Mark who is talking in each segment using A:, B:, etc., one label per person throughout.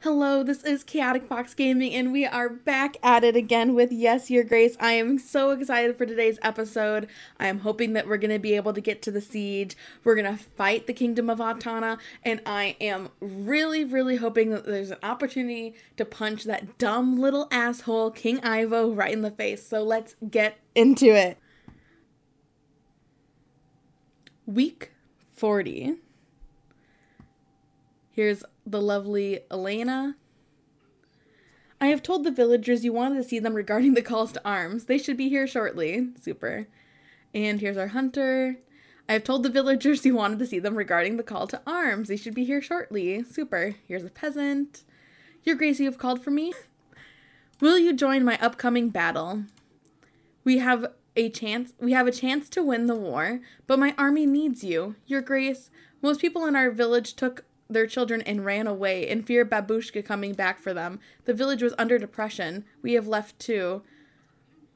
A: Hello, this is Chaotic Fox Gaming, and we are back at it again with Yes, Your Grace. I am so excited for today's episode. I am hoping that we're going to be able to get to the siege. We're going to fight the Kingdom of Atana, and I am really, really hoping that there's an opportunity to punch that dumb little asshole, King Ivo, right in the face. So let's get into it. Week 40. Here's the lovely Elena. I have told the villagers you wanted to see them regarding the calls to arms. They should be here shortly. Super. And here's our hunter. I have told the villagers you wanted to see them regarding the call to arms. They should be here shortly. Super. Here's a peasant. Your Grace, you have called for me. Will you join my upcoming battle? We have a chance. We have a chance to win the war, but my army needs you. Your Grace, most people in our village took their children and ran away in fear of babushka coming back for them. The village was under depression. We have left too.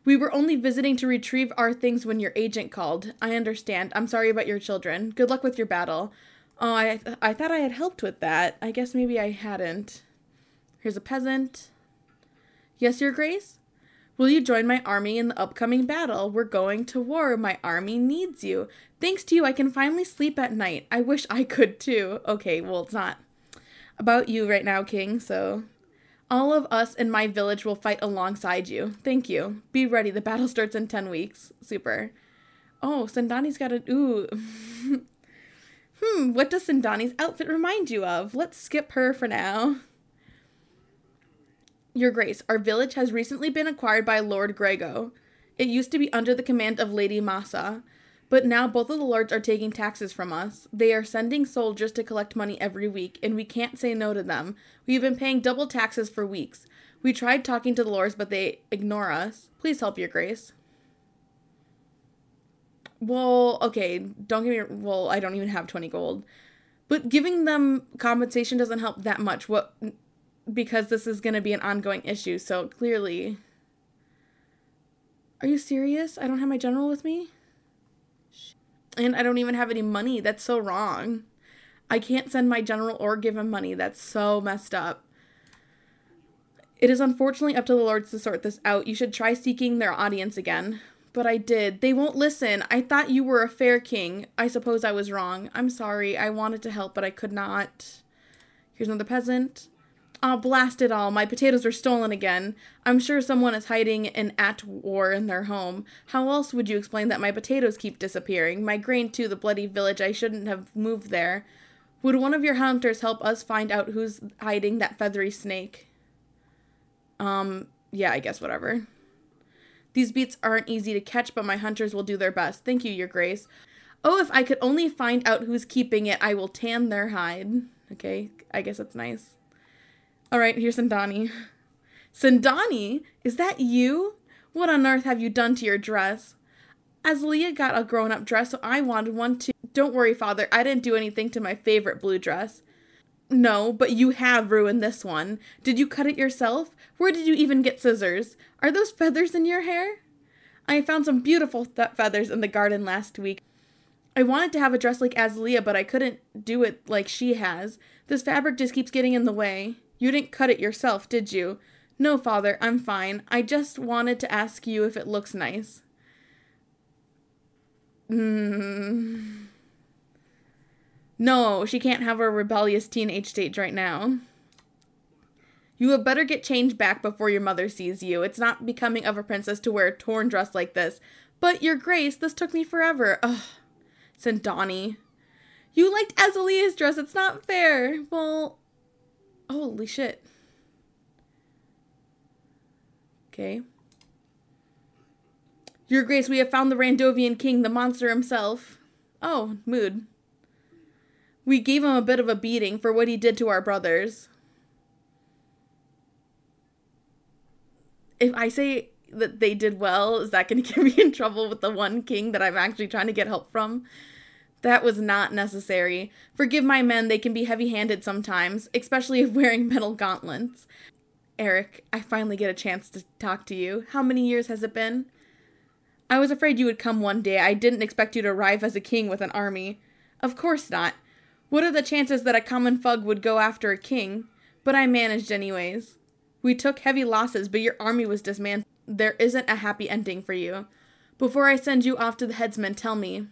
A: We were only visiting to retrieve our things when your agent called. I understand. I'm sorry about your children. Good luck with your battle. Oh, I, th- I thought I had helped with that. I guess maybe I hadn't. Here's a peasant. Yes, Your Grace? Will you join my army in the upcoming battle? We're going to war. My army needs you. Thanks to you, I can finally sleep at night. I wish I could too. Okay, well, it's not about you right now, King, so. All of us in my village will fight alongside you. Thank you. Be ready. The battle starts in 10 weeks. Super. Oh, Sandani's got an. Ooh. hmm, what does Sandani's outfit remind you of? Let's skip her for now. Your Grace, our village has recently been acquired by Lord Grego. It used to be under the command of Lady Massa, but now both of the lords are taking taxes from us. They are sending soldiers to collect money every week, and we can't say no to them. We've been paying double taxes for weeks. We tried talking to the lords, but they ignore us. Please help, Your Grace. Well, okay, don't give me. Well, I don't even have 20 gold. But giving them compensation doesn't help that much. What because this is going to be an ongoing issue. So clearly. Are you serious? I don't have my general with me? And I don't even have any money. That's so wrong. I can't send my general or give him money. That's so messed up. It is unfortunately up to the lords to sort this out. You should try seeking their audience again. But I did. They won't listen. I thought you were a fair king. I suppose I was wrong. I'm sorry. I wanted to help, but I could not. Here's another peasant. Ah, oh, blast it all. My potatoes are stolen again. I'm sure someone is hiding an at war in their home. How else would you explain that my potatoes keep disappearing? My grain too. the bloody village. I shouldn't have moved there. Would one of your hunters help us find out who's hiding that feathery snake? Um, yeah, I guess whatever. These beets aren't easy to catch, but my hunters will do their best. Thank you, Your Grace. Oh, if I could only find out who's keeping it, I will tan their hide. Okay, I guess that's nice. All right, here's Sandani. Sandani, is that you? What on earth have you done to your dress? As Leah got a grown up dress, so I wanted one too. Don't worry, father, I didn't do anything to my favorite blue dress. No, but you have ruined this one. Did you cut it yourself? Where did you even get scissors? Are those feathers in your hair? I found some beautiful feathers in the garden last week. I wanted to have a dress like Azalea, but I couldn't do it like she has. This fabric just keeps getting in the way. You didn't cut it yourself, did you? No, father, I'm fine. I just wanted to ask you if it looks nice. Mm. No, she can't have her rebellious teenage stage right now. You had better get changed back before your mother sees you. It's not becoming of a princess to wear a torn dress like this. But, Your Grace, this took me forever. Ugh, said Donnie. You liked Azalea's dress. It's not fair. Well, Holy shit. Okay. Your Grace, we have found the Randovian king, the monster himself. Oh, mood. We gave him a bit of a beating for what he did to our brothers. If I say that they did well, is that going to get me in trouble with the one king that I'm actually trying to get help from? That was not necessary. Forgive my men, they can be heavy handed sometimes, especially if wearing metal gauntlets. Eric, I finally get a chance to talk to you. How many years has it been? I was afraid you would come one day. I didn't expect you to arrive as a king with an army. Of course not. What are the chances that a common fug would go after a king? But I managed anyways. We took heavy losses, but your army was dismantled. There isn't a happy ending for you. Before I send you off to the headsman, tell me,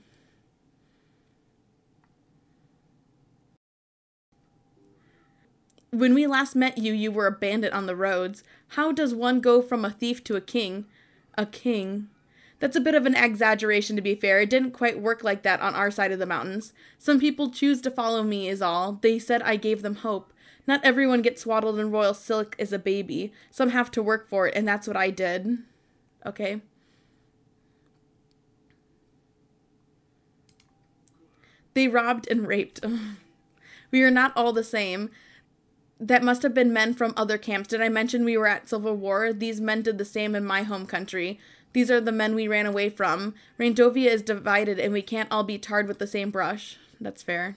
A: When we last met you, you were a bandit on the roads. How does one go from a thief to a king? A king. That's a bit of an exaggeration, to be fair. It didn't quite work like that on our side of the mountains. Some people choose to follow me, is all. They said I gave them hope. Not everyone gets swaddled in royal silk as a baby. Some have to work for it, and that's what I did. Okay. They robbed and raped. we are not all the same that must have been men from other camps. Did I mention we were at Civil War? These men did the same in my home country. These are the men we ran away from. Randovia is divided and we can't all be tarred with the same brush. That's fair.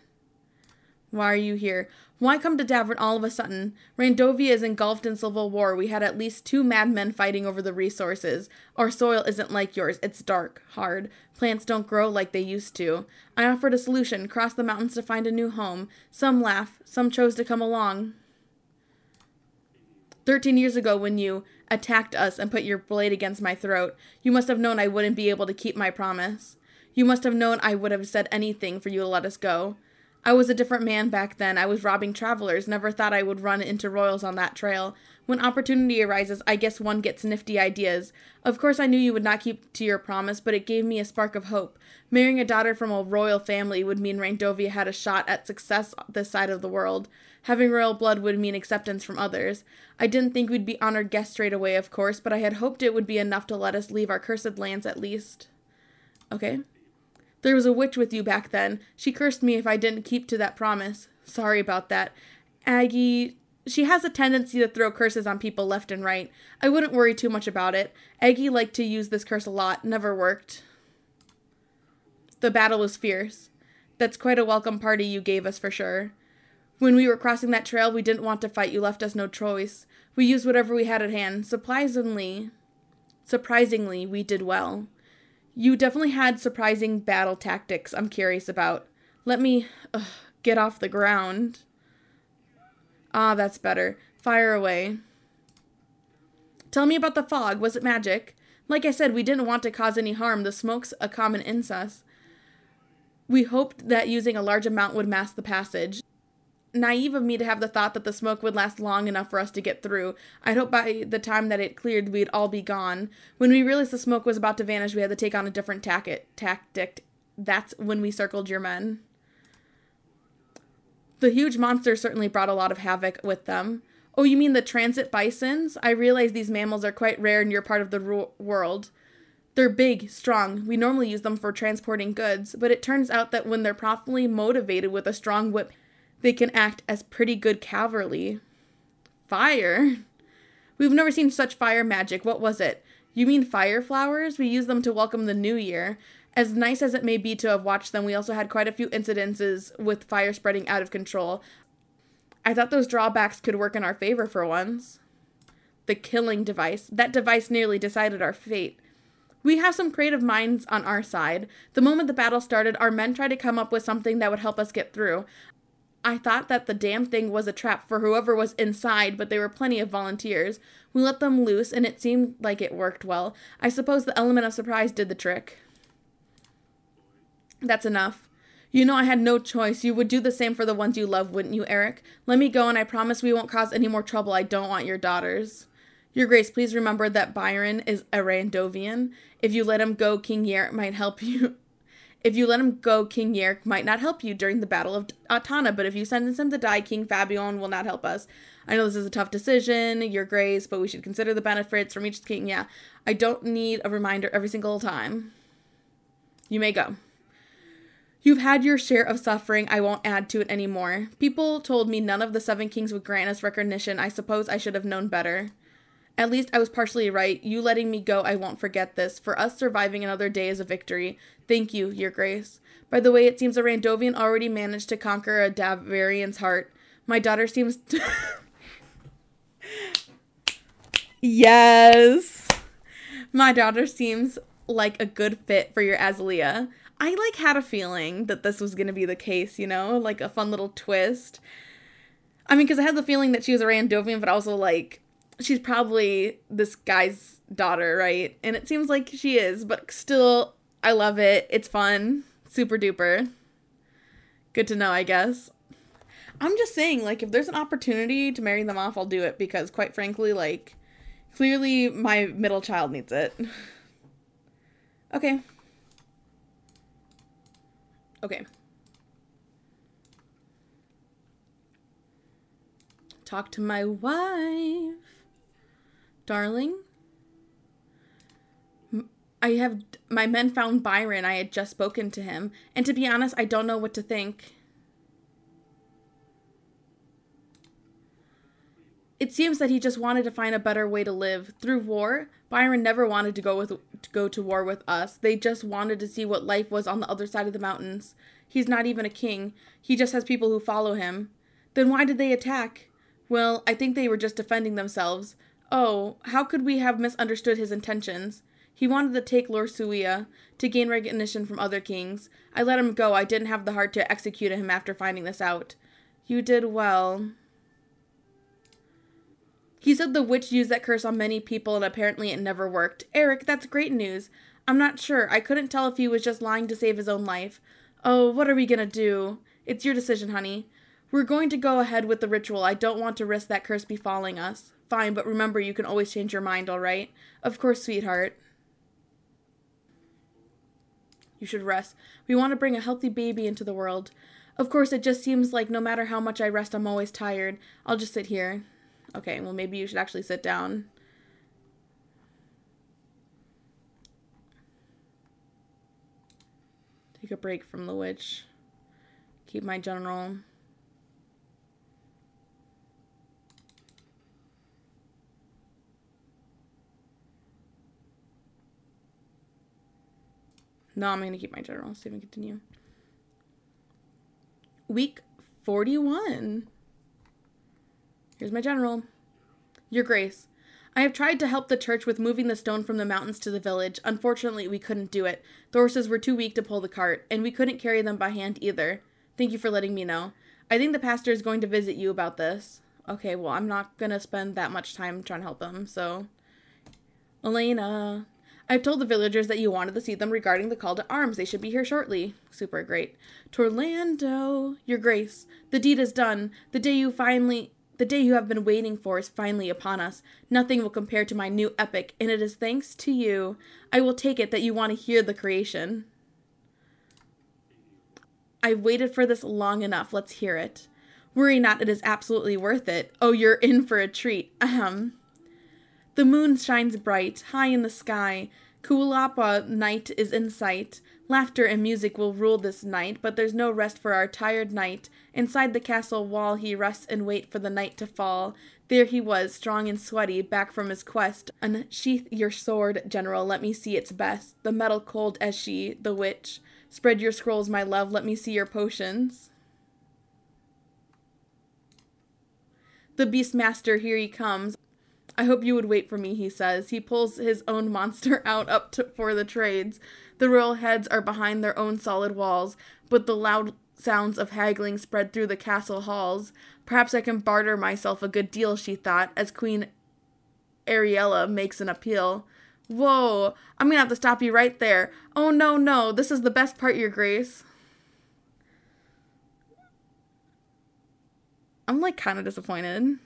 A: Why are you here? Why come to Davern all of a sudden? Randovia is engulfed in civil war. We had at least two madmen fighting over the resources. Our soil isn't like yours. It's dark, hard. Plants don't grow like they used to. I offered a solution cross the mountains to find a new home. Some laugh, some chose to come along. 13 years ago when you attacked us and put your blade against my throat. You must have known I wouldn't be able to keep my promise. You must have known I would have said anything for you to let us go. I was a different man back then. I was robbing travelers, never thought I would run into royals on that trail. When opportunity arises, I guess one gets nifty ideas. Of course, I knew you would not keep to your promise, but it gave me a spark of hope. Marrying a daughter from a royal family would mean Randovia had a shot at success this side of the world. Having royal blood would mean acceptance from others. I didn't think we'd be honored guests straight away, of course, but I had hoped it would be enough to let us leave our cursed lands at least. Okay. There was a witch with you back then. She cursed me if I didn't keep to that promise. Sorry about that. Aggie. She has a tendency to throw curses on people left and right. I wouldn't worry too much about it. Aggie liked to use this curse a lot, never worked. The battle was fierce. That's quite a welcome party you gave us for sure. When we were crossing that trail, we didn't want to fight. You left us no choice. We used whatever we had at hand. Surprisingly, surprisingly, we did well. You definitely had surprising battle tactics I'm curious about. Let me ugh, get off the ground. Ah, that's better. Fire away. Tell me about the fog. Was it magic? Like I said, we didn't want to cause any harm. The smoke's a common incense. We hoped that using a large amount would mask the passage naive of me to have the thought that the smoke would last long enough for us to get through. I'd hope by the time that it cleared, we'd all be gone. When we realized the smoke was about to vanish, we had to take on a different tac- tactic. That's when we circled your men. The huge monsters certainly brought a lot of havoc with them. Oh, you mean the transit bisons? I realize these mammals are quite rare in your part of the world. They're big, strong. We normally use them for transporting goods, but it turns out that when they're properly motivated with a strong whip they can act as pretty good cavalry. Fire? We've never seen such fire magic. What was it? You mean fire flowers? We use them to welcome the new year. As nice as it may be to have watched them, we also had quite a few incidences with fire spreading out of control. I thought those drawbacks could work in our favor for once. The killing device. That device nearly decided our fate. We have some creative minds on our side. The moment the battle started, our men tried to come up with something that would help us get through. I thought that the damn thing was a trap for whoever was inside, but there were plenty of volunteers. We let them loose, and it seemed like it worked well. I suppose the element of surprise did the trick. That's enough. You know I had no choice. You would do the same for the ones you love, wouldn't you, Eric? Let me go, and I promise we won't cause any more trouble. I don't want your daughters. Your Grace, please remember that Byron is a Randovian. If you let him go, King Yert might help you If you let him go, King Yerk might not help you during the Battle of Atana, but if you sentence him to die, King Fabion will not help us. I know this is a tough decision, your grace, but we should consider the benefits from each king. Yeah, I don't need a reminder every single time. You may go. You've had your share of suffering. I won't add to it anymore. People told me none of the seven kings would grant us recognition. I suppose I should have known better. At least I was partially right. You letting me go, I won't forget this. For us surviving another day is a victory. Thank you, Your Grace. By the way, it seems a Randovian already managed to conquer a Davarian's heart. My daughter seems. To- yes. My daughter seems like a good fit for your Azalea. I like had a feeling that this was going to be the case, you know, like a fun little twist. I mean, because I had the feeling that she was a Randovian, but also like she's probably this guy's daughter, right? And it seems like she is, but still, I love it. It's fun. Super duper. Good to know, I guess. I'm just saying, like, if there's an opportunity to marry them off, I'll do it because, quite frankly, like, clearly my middle child needs it. okay. Okay. Talk to my wife. Darling? I have. My men found Byron. I had just spoken to him. And to be honest, I don't know what to think. It seems that he just wanted to find a better way to live. Through war, Byron never wanted to go with to go to war with us. They just wanted to see what life was on the other side of the mountains. He's not even a king. He just has people who follow him. Then why did they attack? Well, I think they were just defending themselves. Oh, how could we have misunderstood his intentions? He wanted to take Lorsuia to gain recognition from other kings. I let him go. I didn't have the heart to execute him after finding this out. You did well. He said the witch used that curse on many people and apparently it never worked. Eric, that's great news. I'm not sure. I couldn't tell if he was just lying to save his own life. Oh, what are we gonna do? It's your decision, honey. We're going to go ahead with the ritual. I don't want to risk that curse befalling us. Fine, but remember, you can always change your mind, alright? Of course, sweetheart. You should rest. We want to bring a healthy baby into the world. Of course, it just seems like no matter how much I rest, I'm always tired. I'll just sit here. Okay, well, maybe you should actually sit down. Take a break from the witch. Keep my general No, I'm going to keep my general. Save and continue. Week 41. Here's my general. Your Grace. I have tried to help the church with moving the stone from the mountains to the village. Unfortunately, we couldn't do it. The horses were too weak to pull the cart, and we couldn't carry them by hand either. Thank you for letting me know. I think the pastor is going to visit you about this. Okay, well, I'm not going to spend that much time trying to help him, so. Elena, I've told the villagers that you wanted to see them regarding the call to arms. They should be here shortly. Super great. Torlando, your grace, the deed is done. The day you finally the day you have been waiting for is finally upon us. Nothing will compare to my new epic, and it is thanks to you. I will take it that you want to hear the creation. I've waited for this long enough. Let's hear it. Worry not, it is absolutely worth it. Oh, you're in for a treat. Ahem. The moon shines bright, high in the sky. Kualapa uh, night is in sight. Laughter and music will rule this night, but there's no rest for our tired knight. Inside the castle wall he rests and wait for the night to fall. There he was, strong and sweaty, back from his quest. Unsheath your sword, general, let me see its best. The metal cold as she, the witch. Spread your scrolls, my love, let me see your potions. The beast master, here he comes. I hope you would wait for me, he says. He pulls his own monster out up to, for the trades. The royal heads are behind their own solid walls, but the loud sounds of haggling spread through the castle halls. Perhaps I can barter myself a good deal, she thought, as Queen Ariella makes an appeal. Whoa, I'm gonna have to stop you right there. Oh no, no, this is the best part, Your Grace. I'm like kind of disappointed.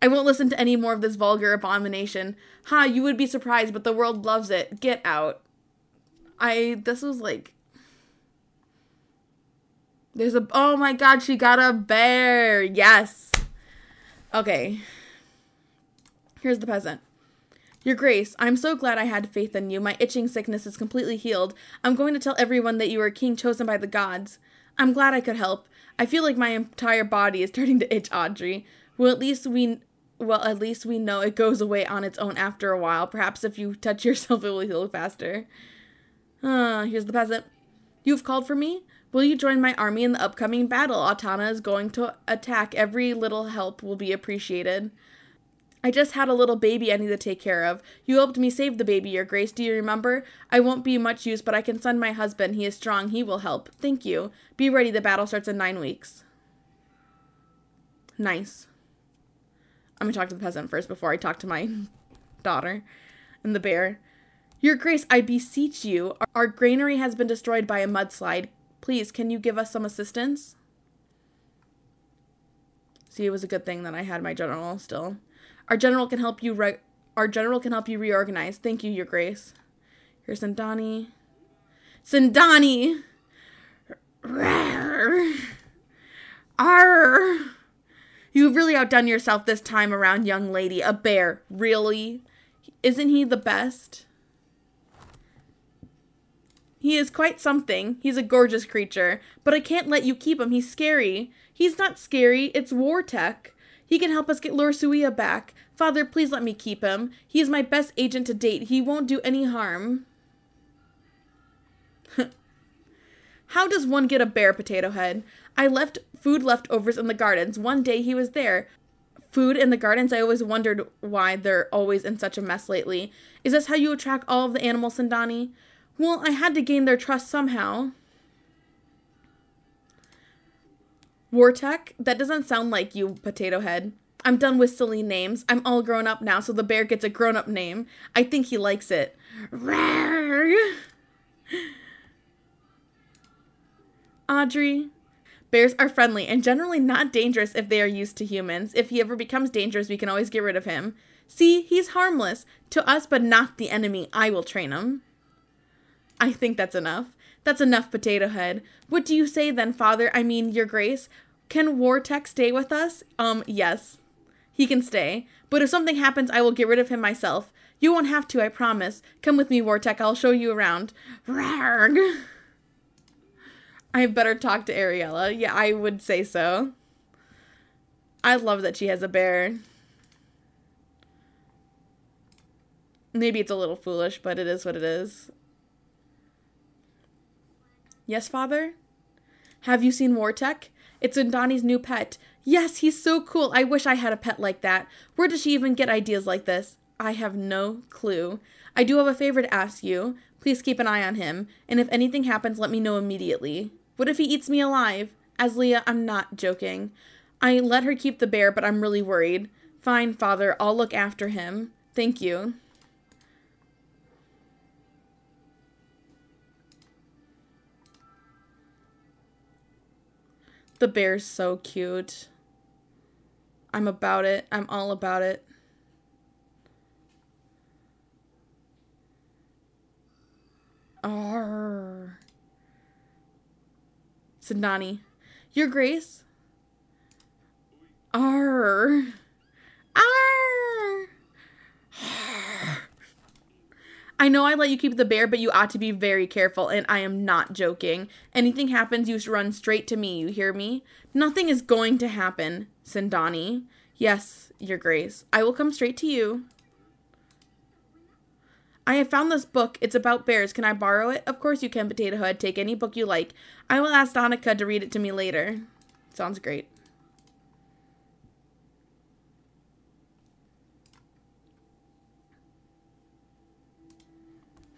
A: I won't listen to any more of this vulgar abomination. Ha, you would be surprised, but the world loves it. Get out. I, this was like. There's a, oh my god, she got a bear. Yes. Okay. Here's the peasant. Your Grace, I'm so glad I had faith in you. My itching sickness is completely healed. I'm going to tell everyone that you are a king chosen by the gods. I'm glad I could help. I feel like my entire body is starting to itch, Audrey. Well, at least we well, at least we know it goes away on its own after a while. Perhaps if you touch yourself, it will heal faster. Uh, here's the peasant. You've called for me? Will you join my army in the upcoming battle? Atana is going to attack. Every little help will be appreciated. I just had a little baby I need to take care of. You helped me save the baby, Your Grace. Do you remember? I won't be much use, but I can send my husband. He is strong. He will help. Thank you. Be ready. The battle starts in nine weeks. Nice. I'm gonna talk to the peasant first before I talk to my daughter and the bear. Your Grace, I beseech you, our granary has been destroyed by a mudslide. Please, can you give us some assistance? See, it was a good thing that I had my general still. Our general can help you re- our general can help you reorganize. Thank you, Your Grace. Here's Sindani. Sindani! Arr! You've really outdone yourself this time around, young lady. A bear. Really? Isn't he the best? He is quite something. He's a gorgeous creature, but I can't let you keep him. He's scary. He's not scary, it's War Tech. He can help us get Lursuia back. Father, please let me keep him. He is my best agent to date. He won't do any harm. How does one get a bear potato head? I left food leftovers in the gardens. One day he was there. Food in the gardens, I always wondered why they're always in such a mess lately. Is this how you attract all of the animals, Sindani? Well, I had to gain their trust somehow. Wartek, that doesn't sound like you, Potato Head. I'm done with silly names. I'm all grown up now, so the bear gets a grown up name. I think he likes it. Rawr! Audrey, Bears are friendly and generally not dangerous if they are used to humans. If he ever becomes dangerous, we can always get rid of him. See, he's harmless to us, but not the enemy. I will train him. I think that's enough. That's enough, Potato Head. What do you say then, Father? I mean, Your Grace. Can Wartech stay with us? Um, yes. He can stay. But if something happens, I will get rid of him myself. You won't have to, I promise. Come with me, Wartech. I'll show you around. Rarg. I better talk to Ariella. Yeah, I would say so. I love that she has a bear. Maybe it's a little foolish, but it is what it is. Yes, father? Have you seen Wartech? It's Undani's new pet. Yes, he's so cool. I wish I had a pet like that. Where does she even get ideas like this? I have no clue. I do have a favor to ask you. Please keep an eye on him, and if anything happens, let me know immediately. What if he eats me alive? As Leah, I'm not joking. I let her keep the bear, but I'm really worried. Fine, father, I'll look after him. Thank you. The bear's so cute. I'm about it. I'm all about it. Arr. Said Nani. Your Grace? Arr. I know I let you keep the bear, but you ought to be very careful, and I am not joking. Anything happens, you should run straight to me, you hear me? Nothing is going to happen, said Donnie. Yes, your grace. I will come straight to you. I have found this book. It's about bears. Can I borrow it? Of course you can, Potato Head. Take any book you like. I will ask Donica to read it to me later. Sounds great.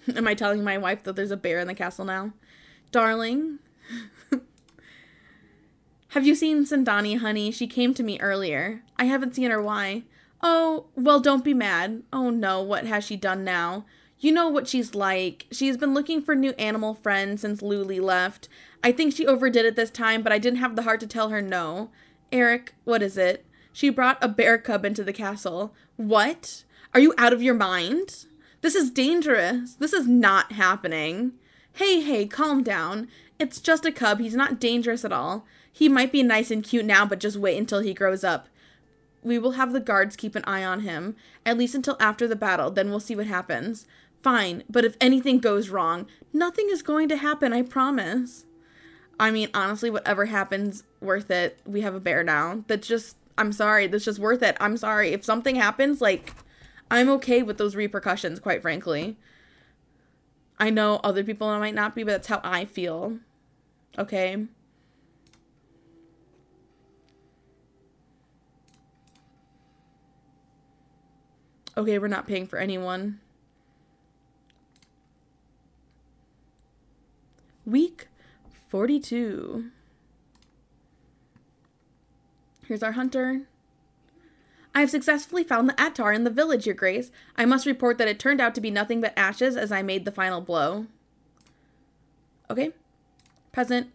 A: Am I telling my wife that there's a bear in the castle now? Darling. have you seen Sandani, honey? She came to me earlier. I haven't seen her. Why? Oh, well, don't be mad. Oh no, what has she done now? You know what she's like. She's been looking for new animal friends since Luli left. I think she overdid it this time, but I didn't have the heart to tell her no. Eric, what is it? She brought a bear cub into the castle. What? Are you out of your mind? This is dangerous. This is not happening. Hey, hey, calm down. It's just a cub. He's not dangerous at all. He might be nice and cute now, but just wait until he grows up. We will have the guards keep an eye on him, at least until after the battle, then we'll see what happens. Fine, but if anything goes wrong, nothing is going to happen, I promise. I mean, honestly, whatever happens, worth it. We have a bear now. That's just, I'm sorry, that's just worth it. I'm sorry. If something happens, like, I'm okay with those repercussions, quite frankly. I know other people might not be, but that's how I feel. Okay? Okay, we're not paying for anyone. week 42. Here's our hunter. I have successfully found the Atar in the village, Your Grace. I must report that it turned out to be nothing but ashes as I made the final blow. Okay. Peasant.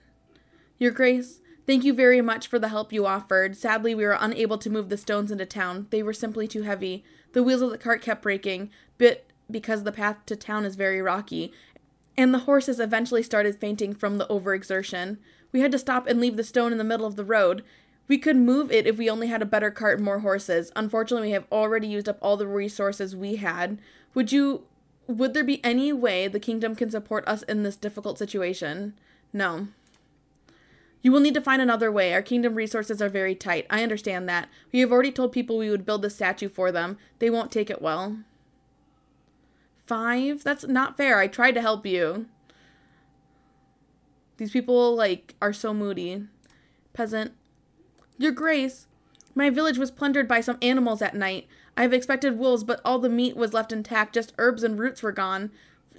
A: Your Grace, thank you very much for the help you offered. Sadly, we were unable to move the stones into town. They were simply too heavy. The wheels of the cart kept breaking, but because the path to town is very rocky, and the horses eventually started fainting from the overexertion. We had to stop and leave the stone in the middle of the road. We could move it if we only had a better cart and more horses. Unfortunately, we have already used up all the resources we had. Would you would there be any way the kingdom can support us in this difficult situation? No. You will need to find another way. Our kingdom resources are very tight. I understand that. We have already told people we would build the statue for them. They won't take it well five? That's not fair. I tried to help you. These people, like, are so moody. Peasant. Your Grace, my village was plundered by some animals at night. I have expected wolves, but all the meat was left intact, just herbs and roots were gone.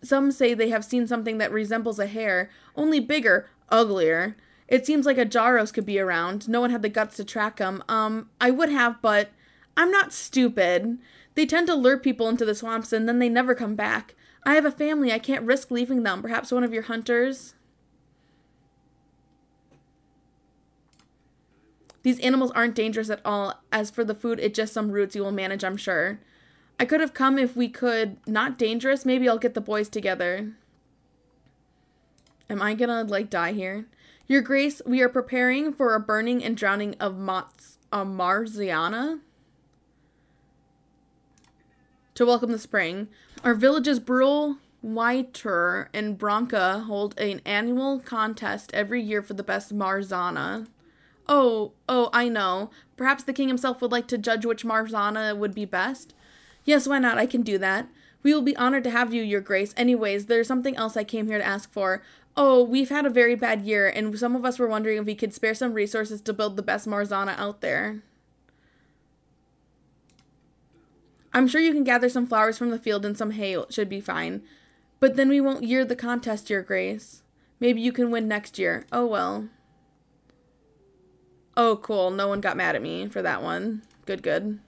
A: Some say they have seen something that resembles a hare, only bigger, uglier. It seems like a Jaros could be around. No one had the guts to track him. Um, I would have, but I'm not stupid. They tend to lure people into the swamps and then they never come back. I have a family. I can't risk leaving them. Perhaps one of your hunters? These animals aren't dangerous at all. As for the food, it's just some roots you will manage, I'm sure. I could have come if we could. Not dangerous. Maybe I'll get the boys together. Am I gonna, like, die here? Your Grace, we are preparing for a burning and drowning of Mats uh, Marziana? to welcome the spring. Our village's Brule, Whiter, and Bronca hold an annual contest every year for the best Marzana. Oh, oh, I know. Perhaps the king himself would like to judge which Marzana would be best. Yes, why not? I can do that. We will be honored to have you, Your Grace. Anyways, there's something else I came here to ask for. Oh, we've had a very bad year, and some of us were wondering if we could spare some resources to build the best Marzana out there. I'm sure you can gather some flowers from the field and some hay should be fine. But then we won't year the contest, Your Grace. Maybe you can win next year. Oh well. Oh, cool. No one got mad at me for that one. Good, good.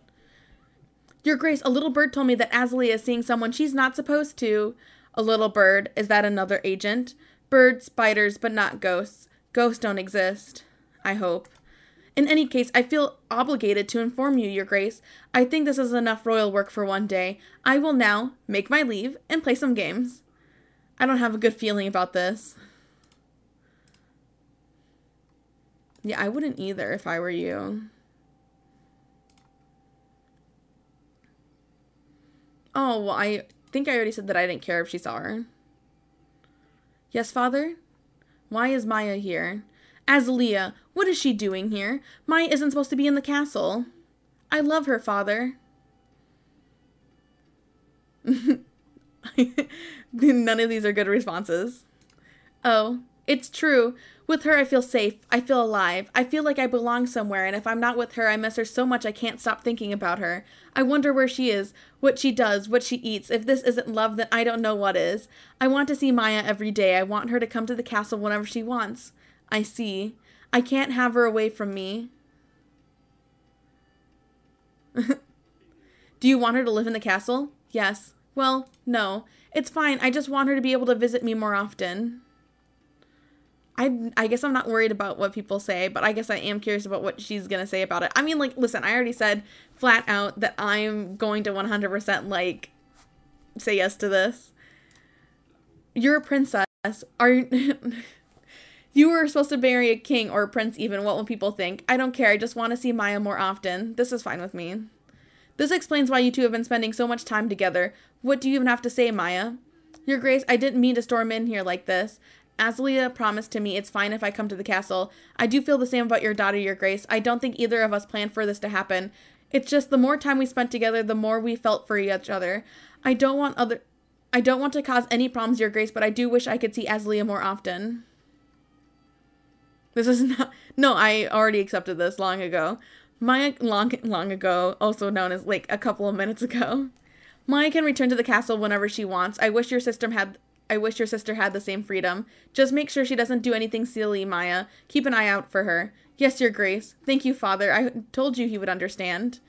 A: Your Grace, a little bird told me that Azalee is seeing someone she's not supposed to. A little bird, is that another agent? Birds, spiders, but not ghosts. Ghosts don't exist. I hope. In any case, I feel obligated to inform you, Your Grace. I think this is enough royal work for one day. I will now make my leave and play some games. I don't have a good feeling about this. Yeah, I wouldn't either if I were you. Oh, well, I think I already said that I didn't care if she saw her. Yes, father? Why is Maya here? As Leah, what is she doing here? Maya isn't supposed to be in the castle. I love her, father. None of these are good responses. Oh, it's true. With her, I feel safe. I feel alive. I feel like I belong somewhere, and if I'm not with her, I miss her so much I can't stop thinking about her. I wonder where she is, what she does, what she eats. If this isn't love, then I don't know what is. I want to see Maya every day. I want her to come to the castle whenever she wants. I see. I can't have her away from me. Do you want her to live in the castle? Yes. Well, no. It's fine. I just want her to be able to visit me more often. I, I guess I'm not worried about what people say, but I guess I am curious about what she's going to say about it. I mean, like, listen, I already said flat out that I'm going to 100% like say yes to this. You're a princess. Are you You were supposed to marry a king or a prince, even. What will people think? I don't care. I just want to see Maya more often. This is fine with me. This explains why you two have been spending so much time together. What do you even have to say, Maya? Your Grace, I didn't mean to storm in here like this. Azalea promised to me it's fine if I come to the castle. I do feel the same about your daughter, Your Grace. I don't think either of us planned for this to happen. It's just the more time we spent together, the more we felt for each other. I don't want other I don't want to cause any problems, Your Grace, but I do wish I could see Azalea more often. This is not. No, I already accepted this long ago. Maya, long, long ago, also known as like a couple of minutes ago. Maya can return to the castle whenever she wants. I wish your sister had. I wish your sister had the same freedom. Just make sure she doesn't do anything silly, Maya. Keep an eye out for her. Yes, your grace. Thank you, father. I told you he would understand.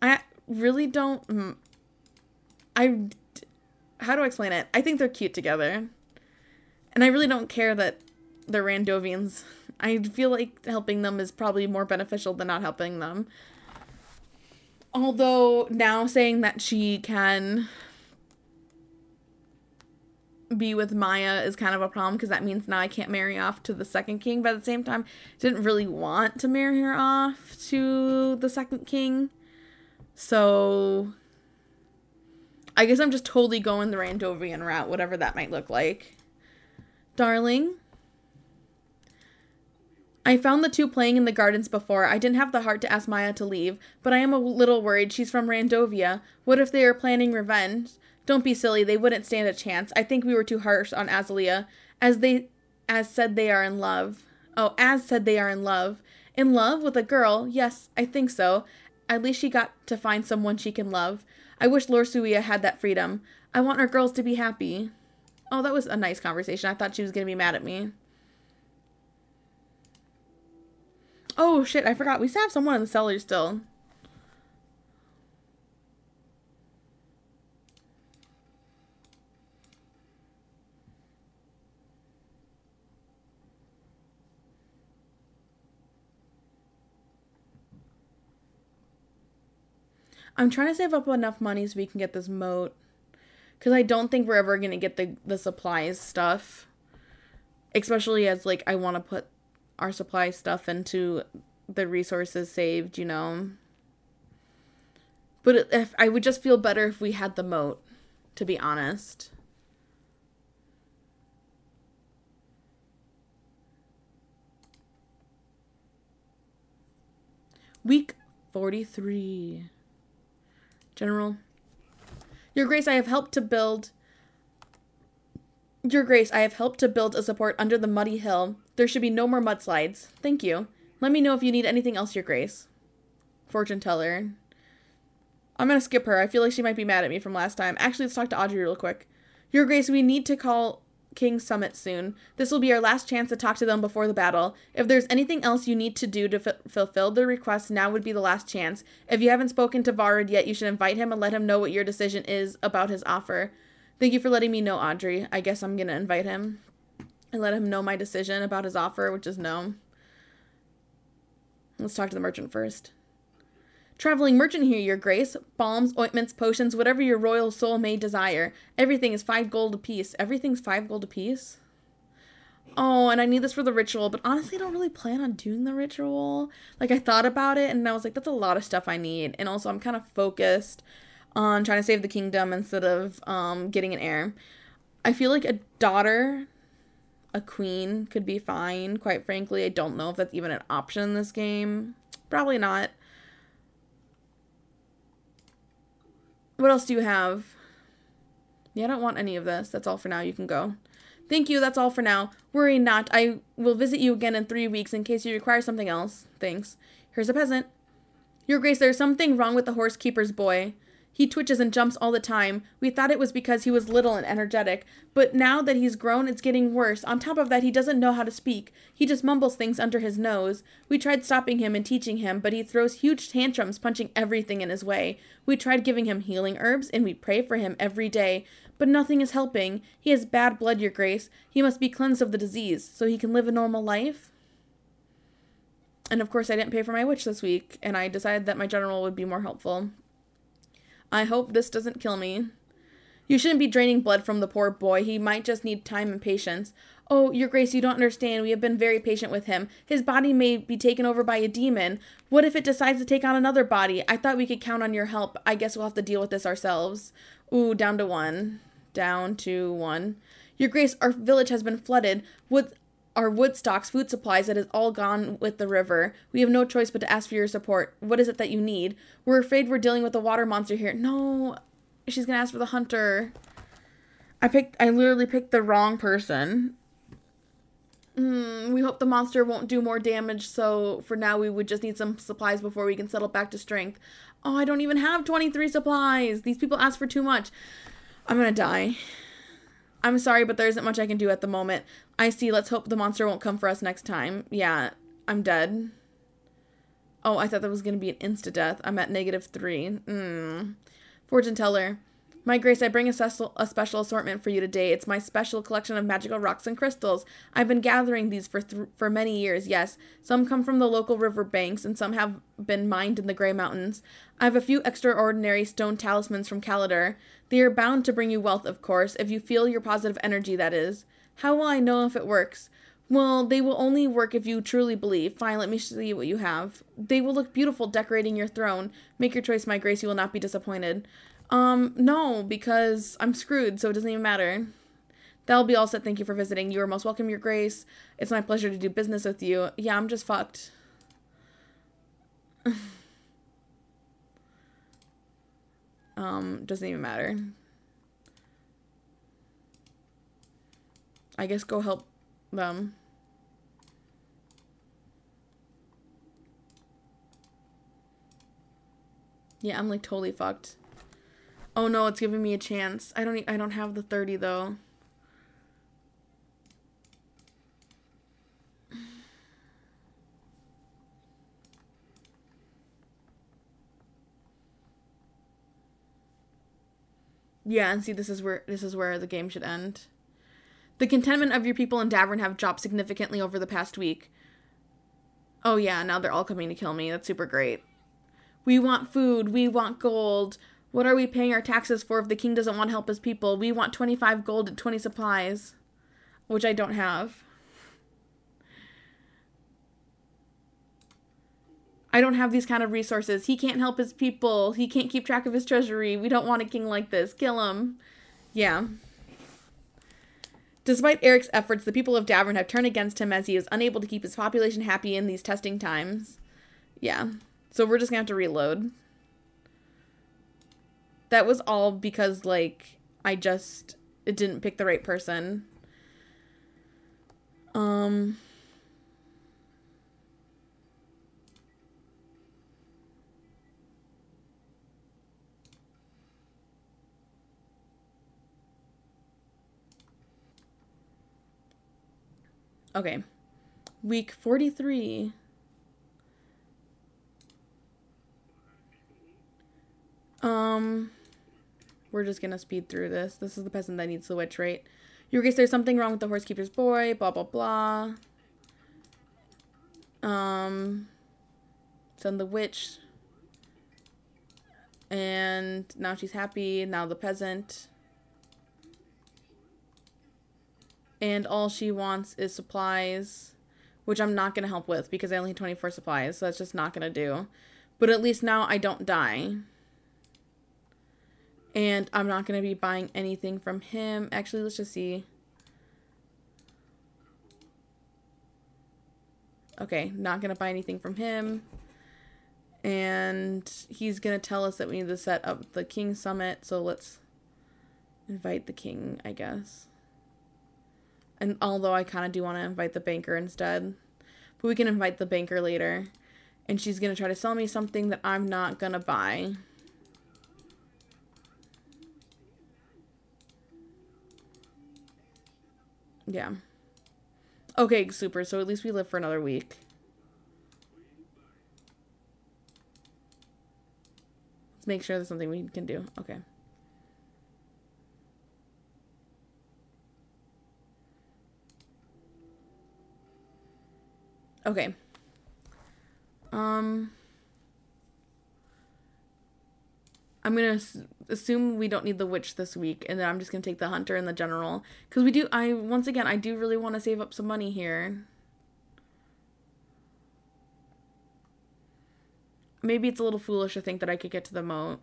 A: I really don't. Mm, I. How do I explain it? I think they're cute together. And I really don't care that the Randovians. I feel like helping them is probably more beneficial than not helping them. Although now saying that she can be with Maya is kind of a problem because that means now I can't marry off to the second king. But at the same time, didn't really want to marry her off to the second king. So I guess I'm just totally going the Randovian route, whatever that might look like. Darling, I found the two playing in the gardens before. I didn't have the heart to ask Maya to leave, but I am a little worried. She's from Randovia. What if they are planning revenge? Don't be silly. They wouldn't stand a chance. I think we were too harsh on Azalea, as they, as said they are in love. Oh, as said they are in love. In love with a girl? Yes, I think so. At least she got to find someone she can love. I wish Lorsuia had that freedom. I want our girls to be happy. Oh, that was a nice conversation. I thought she was gonna be mad at me. Oh shit, I forgot. We still have someone in the cellar still. I'm trying to save up enough money so we can get this moat. Because I don't think we're ever going to get the, the supplies stuff. Especially as, like, I want to put our supply stuff into the resources saved, you know. But if I would just feel better if we had the moat, to be honest. Week 43. General. Your Grace, I have helped to build. Your Grace, I have helped to build a support under the muddy hill there should be no more mudslides. Thank you. Let me know if you need anything else, Your Grace. Fortune teller. I'm gonna skip her. I feel like she might be mad at me from last time. Actually, let's talk to Audrey real quick. Your Grace, we need to call King Summit soon. This will be our last chance to talk to them before the battle. If there's anything else you need to do to f- fulfill their request, now would be the last chance. If you haven't spoken to Varad yet, you should invite him and let him know what your decision is about his offer. Thank you for letting me know, Audrey. I guess I'm gonna invite him and let him know my decision about his offer, which is no. Let's talk to the merchant first. Traveling merchant here, your grace. Balms, ointments, potions, whatever your royal soul may desire. Everything is five gold apiece. Everything's five gold apiece? Oh, and I need this for the ritual, but honestly, I don't really plan on doing the ritual. Like, I thought about it and I was like, that's a lot of stuff I need. And also, I'm kind of focused on trying to save the kingdom instead of um, getting an heir. I feel like a daughter a queen could be fine, quite frankly. I don't know if that's even an option in this game. Probably not. What else do you have? Yeah, I don't want any of this. That's all for now. You can go. Thank you. That's all for now. Worry not. I will visit you again in three weeks in case you require something else. Thanks. Here's a peasant. Your Grace, there's something wrong with the horse keeper's boy. He twitches and jumps all the time. We thought it was because he was little and energetic, but now that he's grown, it's getting worse. On top of that, he doesn't know how to speak. He just mumbles things under his nose. We tried stopping him and teaching him, but he throws huge tantrums, punching everything in his way. We tried giving him healing herbs, and we pray for him every day, but nothing is helping. He has bad blood, Your Grace. He must be cleansed of the disease so he can live a normal life. And of course, I didn't pay for my witch this week, and I decided that my general would be more helpful. I hope this doesn't kill me. You shouldn't be draining blood from the poor boy. He might just need time and patience. Oh, Your Grace, you don't understand. We have been very patient with him. His body may be taken over by a demon. What if it decides to take on another body? I thought we could count on your help. I guess we'll have to deal with this ourselves. Ooh, down to one. Down to one. Your Grace, our village has been flooded. Would our wood stocks, food supplies that is all gone with the river. We have no choice but to ask for your support. What is it that you need? We're afraid we're dealing with a water monster here. No, she's gonna ask for the hunter. I picked. I literally picked the wrong person. Mm, we hope the monster won't do more damage. So for now, we would just need some supplies before we can settle back to strength. Oh, I don't even have 23 supplies. These people ask for too much. I'm gonna die. I'm sorry, but there isn't much I can do at the moment. I see. Let's hope the monster won't come for us next time. Yeah, I'm dead. Oh, I thought that was going to be an insta-death. I'm at negative three. Mm. Fortune teller. My grace, I bring a special, a special assortment for you today. It's my special collection of magical rocks and crystals. I've been gathering these for th for many years. Yes, some come from the local river banks, and some have been mined in the Gray Mountains. I have a few extraordinary stone talismans from Calidar. They are bound to bring you wealth, of course, if you feel your positive energy. That is. How will I know if it works? Well, they will only work if you truly believe. Fine, let me see what you have. They will look beautiful decorating your throne. Make your choice, my grace. You will not be disappointed. Um, no, because I'm screwed, so it doesn't even matter. That'll be all set. Thank you for visiting. You are most welcome, Your Grace. It's my pleasure to do business with you. Yeah, I'm just fucked. um, doesn't even matter. I guess go help them. Yeah, I'm like totally fucked. Oh no, it's giving me a chance. I don't I I don't have the 30 though. Yeah, and see this is where this is where the game should end. The contentment of your people in Davern have dropped significantly over the past week. Oh, yeah, now they're all coming to kill me. That's super great. We want food. We want gold. What are we paying our taxes for if the king doesn't want to help his people? We want 25 gold and 20 supplies, which I don't have. I don't have these kind of resources. He can't help his people. He can't keep track of his treasury. We don't want a king like this. Kill him. Yeah. Despite Eric's efforts, the people of Davern have turned against him as he is unable to keep his population happy in these testing times. Yeah. So we're just gonna have to reload. That was all because, like, I just... It didn't pick the right person. Um... Okay. Week 43. Um, we're just gonna speed through this. This is the peasant that needs the witch, right? You guess there's something wrong with the horsekeeper's boy, blah, blah, blah. Um, send the witch. And now she's happy. Now the peasant. and all she wants is supplies, which I'm not going to help with because I only have 24 supplies, so that's just not going to do. But at least now I don't die. And I'm not going to be buying anything from him. Actually, let's just see. Okay, not going to buy anything from him. And he's going to tell us that we need to set up the King Summit, so let's invite the king, I guess. And although I kind of do want to invite the banker instead, but we can invite the banker later. And she's going to try to sell me something that I'm not going to buy. Yeah. Okay, super. So at least we live for another week. Let's make sure there's something we can do. Okay. Okay. Um. I'm gonna assume we don't need the witch this week, and then I'm just gonna take the hunter and the general because we do. I once again, I do really want to save up some money here. Maybe it's a little foolish to think that I could get to the moat.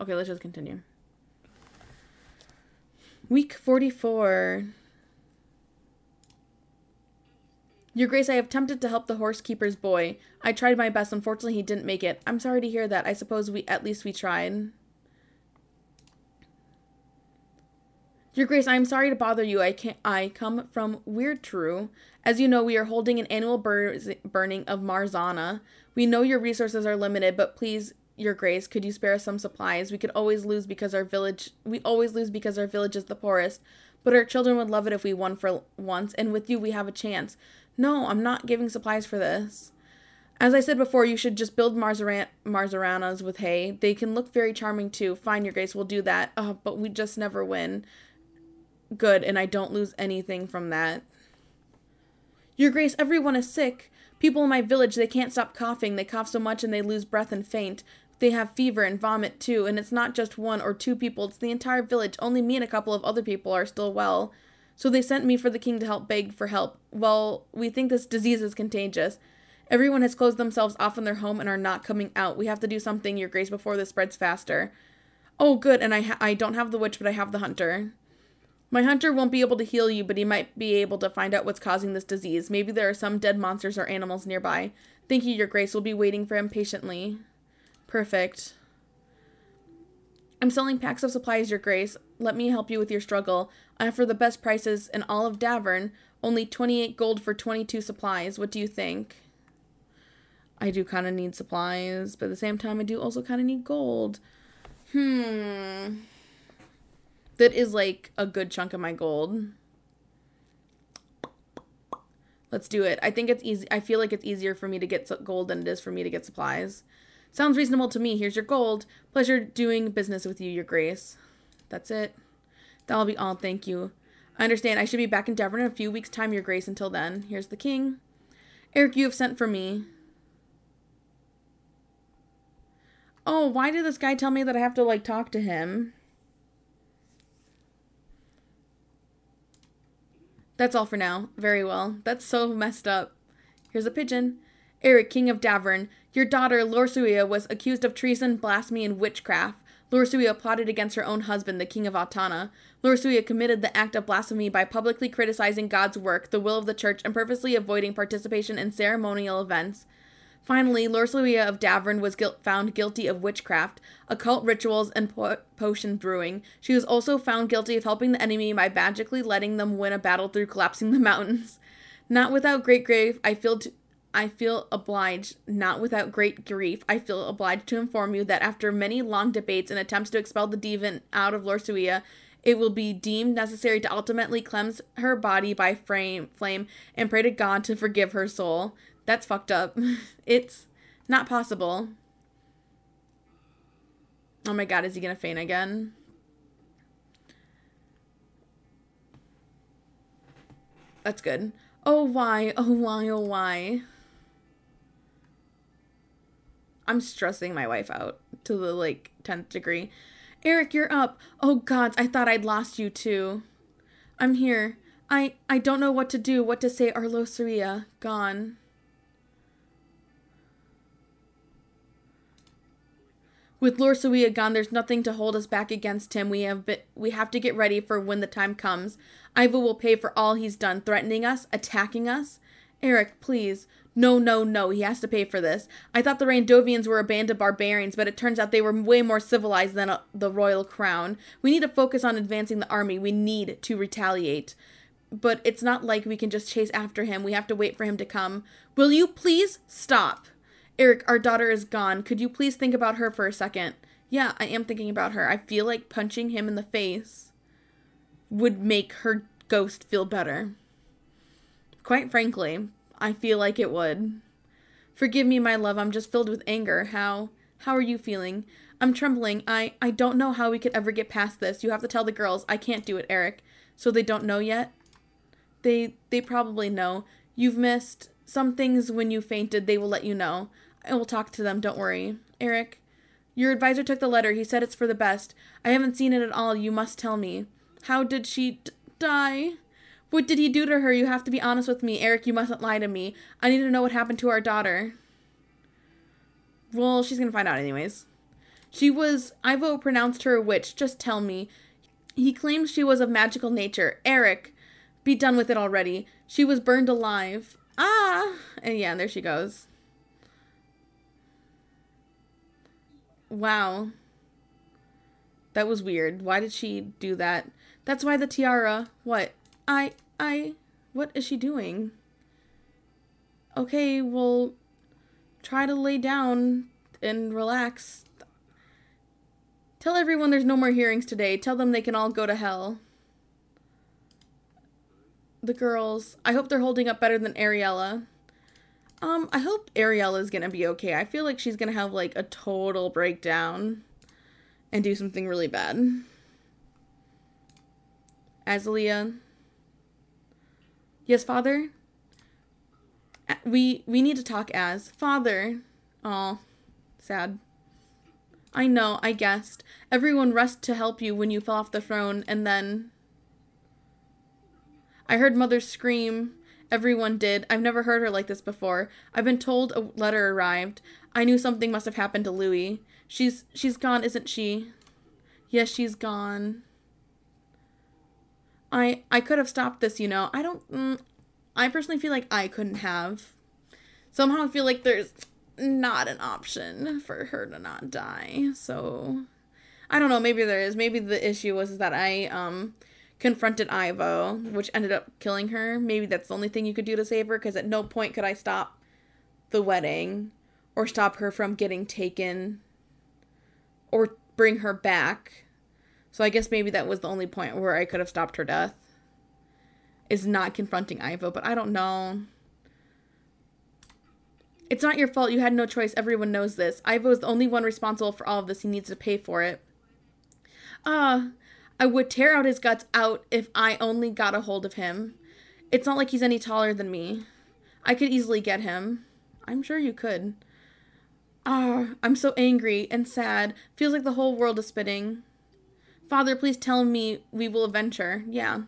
A: Okay, let's just continue. Week 44. Your Grace, I have attempted to help the horse keeper's boy. I tried my best. Unfortunately, he didn't make it. I'm sorry to hear that. I suppose we at least we tried. Your Grace, I am sorry to bother you. I can not I come from Weird True. As you know, we are holding an annual bur burning of Marzana. We know your resources are limited, but please your grace, could you spare us some supplies? We could always lose because our village we always lose because our village is the poorest. But our children would love it if we won for once, and with you we have a chance. No, I'm not giving supplies for this. As I said before, you should just build marzaran- marzaranas with hay. They can look very charming too. Fine, your grace, we'll do that. Uh, but we just never win. Good, and I don't lose anything from that. Your grace, everyone is sick. People in my village, they can't stop coughing. They cough so much and they lose breath and faint they have fever and vomit too, and it's not just one or two people, it's the entire village. Only me and a couple of other people are still well. So they sent me for the king to help beg for help. Well, we think this disease is contagious. Everyone has closed themselves off in their home and are not coming out. We have to do something, Your Grace, before this spreads faster. Oh, good, and I, ha- I don't have the witch, but I have the hunter. My hunter won't be able to heal you, but he might be able to find out what's causing this disease. Maybe there are some dead monsters or animals nearby. Thank you, Your Grace. We'll be waiting for him patiently. Perfect. I'm selling packs of supplies, Your Grace. Let me help you with your struggle. I offer the best prices in all of Davern. Only 28 gold for 22 supplies. What do you think? I do kind of need supplies, but at the same time, I do also kind of need gold. Hmm. That is like a good chunk of my gold. Let's do it. I think it's easy. I feel like it's easier for me to get gold than it is for me to get supplies. Sounds reasonable to me. Here's your gold. Pleasure doing business with you, your grace. That's it. That'll be all. Thank you. I understand. I should be back in Devon in a few weeks' time, your grace. Until then, here's the king. Eric, you have sent for me. Oh, why did this guy tell me that I have to, like, talk to him? That's all for now. Very well. That's so messed up. Here's a pigeon. Eric, king of Davern, your daughter Lorsuia was accused of treason, blasphemy, and witchcraft. Lorsuia plotted against her own husband, the king of Altana. Lorsuia committed the act of blasphemy by publicly criticizing God's work, the will of the church, and purposely avoiding participation in ceremonial events. Finally, Lorsuia of Davern was guilt- found guilty of witchcraft, occult rituals, and po- potion brewing. She was also found guilty of helping the enemy by magically letting them win a battle through collapsing the mountains. Not without great grief, I feel I feel obliged, not without great grief, I feel obliged to inform you that after many long debates and attempts to expel the Divan out of Lorsuia, it will be deemed necessary to ultimately cleanse her body by frame, flame and pray to God to forgive her soul. That's fucked up. it's not possible. Oh my god, is he gonna faint again? That's good. Oh, why? Oh, why? Oh, why? I'm stressing my wife out to the like 10th degree. Eric, you're up. Oh gods, I thought I'd lost you too. I'm here. I I don't know what to do, what to say. Arlosaria, gone. With Lorsuia gone, there's nothing to hold us back against him. We have been, we have to get ready for when the time comes. Iva will pay for all he's done, threatening us, attacking us. Eric, please, no, no, no, he has to pay for this. I thought the Randovians were a band of barbarians, but it turns out they were way more civilized than a, uh, the royal crown. We need to focus on advancing the army. We need to retaliate. But it's not like we can just chase after him. We have to wait for him to come. Will you please stop? Eric, our daughter is gone. Could you please think about her for a second? Yeah, I am thinking about her. I feel like punching him in the face would make her ghost feel better. Quite frankly, I feel like it would. Forgive me, my love, I'm just filled with anger. How how are you feeling? I'm trembling. I I don't know how we could ever get past this. You have to tell the girls. I can't do it, Eric. So they don't know yet? They they probably know. You've missed some things when you fainted. They will let you know. I will talk to them. Don't worry. Eric, your advisor took the letter. He said it's for the best. I haven't seen it at all. You must tell me. How did she d- die? What did he do to her? You have to be honest with me. Eric, you mustn't lie to me. I need to know what happened to our daughter. Well, she's gonna find out anyways. She was. Ivo pronounced her a witch. Just tell me. He claimed she was of magical nature. Eric, be done with it already. She was burned alive. Ah! And yeah, there she goes. Wow. That was weird. Why did she do that? That's why the tiara. What? I, I, what is she doing? Okay, well, try to lay down and relax. Tell everyone there's no more hearings today. Tell them they can all go to hell. The girls. I hope they're holding up better than Ariella. Um, I hope Ariella's gonna be okay. I feel like she's gonna have, like, a total breakdown and do something really bad. Azalea. Yes, Father. We we need to talk as Father. Oh, sad. I know, I guessed. Everyone rushed to help you when you fell off the throne, and then. I heard Mother scream. Everyone did. I've never heard her like this before. I've been told a letter arrived. I knew something must have happened to Louis. She's she's gone, isn't she? Yes, she's gone. I I could have stopped this, you know. I don't mm, I personally feel like I couldn't have. Somehow I feel like there's not an option for her to not die. So I don't know, maybe there is. Maybe the issue was that I um confronted Ivo, which ended up killing her. Maybe that's the only thing you could do to save her because at no point could I stop the wedding or stop her from getting taken or bring her back so I guess maybe that was the only point where I could have stopped her death. Is not confronting Ivo, but I don't know. It's not your fault. You had no choice. Everyone knows this. Ivo is the only one responsible for all of this. He needs to pay for it. Ah, uh, I would tear out his guts out if I only got a hold of him. It's not like he's any taller than me. I could easily get him. I'm sure you could. Ah, I'm so angry and sad. Feels like the whole world is spinning. Father, please tell me we will adventure. Yeah.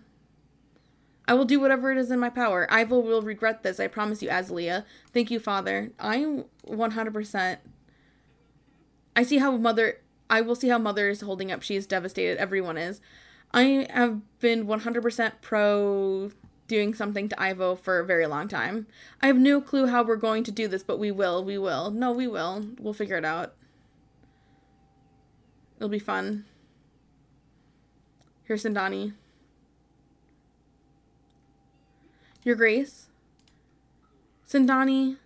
A: I will do whatever it is in my power. Ivo will regret this, I promise you, Azalea. Thank you, Father. I'm 100%. I see how Mother... I will see how Mother is holding up. She is devastated. Everyone is. I have been 100% pro doing something to Ivo for a very long time. I have no clue how we're going to do this, but we will. We will. No, we will. We'll figure it out. It'll be fun. Kirsten Sandani. Your Grace. Sandani,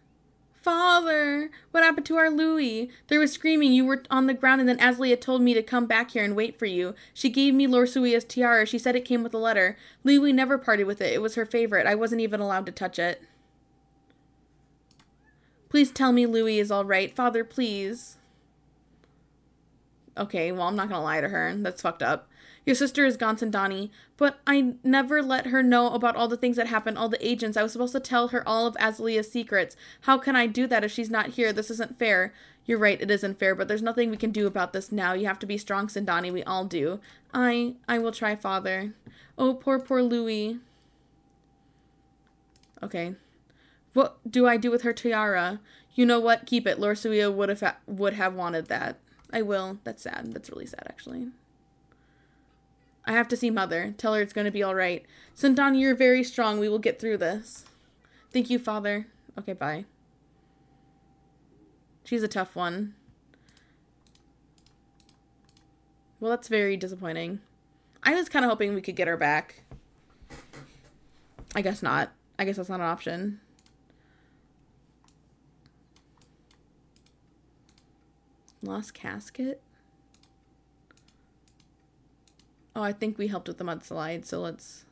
A: Father, what happened to our Louis? There was screaming. You were on the ground, and then Aslia told me to come back here and wait for you. She gave me Lorsuia's tiara. She said it came with a letter. Louis never parted with it. It was her favorite. I wasn't even allowed to touch it. Please tell me Louis is all right. Father, please. Okay, well, I'm not going to lie to her. That's fucked up. Your sister is Gonson Donnie, but I never let her know about all the things that happened, all the agents. I was supposed to tell her all of Azalea's secrets. How can I do that if she's not here? This isn't fair. You're right, it isn't fair, but there's nothing we can do about this now. You have to be strong, Sindani. We all do. I I will try, father. Oh, poor poor Louis. Okay. What do I do with her tiara? You know what? Keep it. Lorsuia would have would have wanted that. I will. That's sad. That's really sad actually. I have to see Mother. Tell her it's going to be all right. Santana, you're very strong. We will get through this. Thank you, Father. Okay, bye. She's a tough one. Well, that's very disappointing. I was kind of hoping we could get her back. I guess not. I guess that's not an option. Lost casket? Oh, I think we helped with the mudslide, so let's...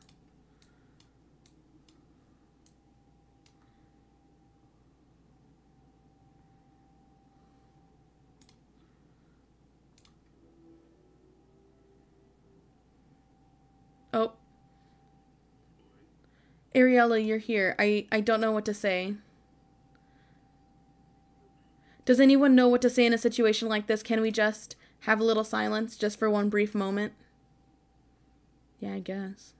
A: Oh. Ariella, you're here. I, I don't know what to say. Does anyone know what to say in a situation like this? Can we just have a little silence just for one brief moment? Yeah, I guess.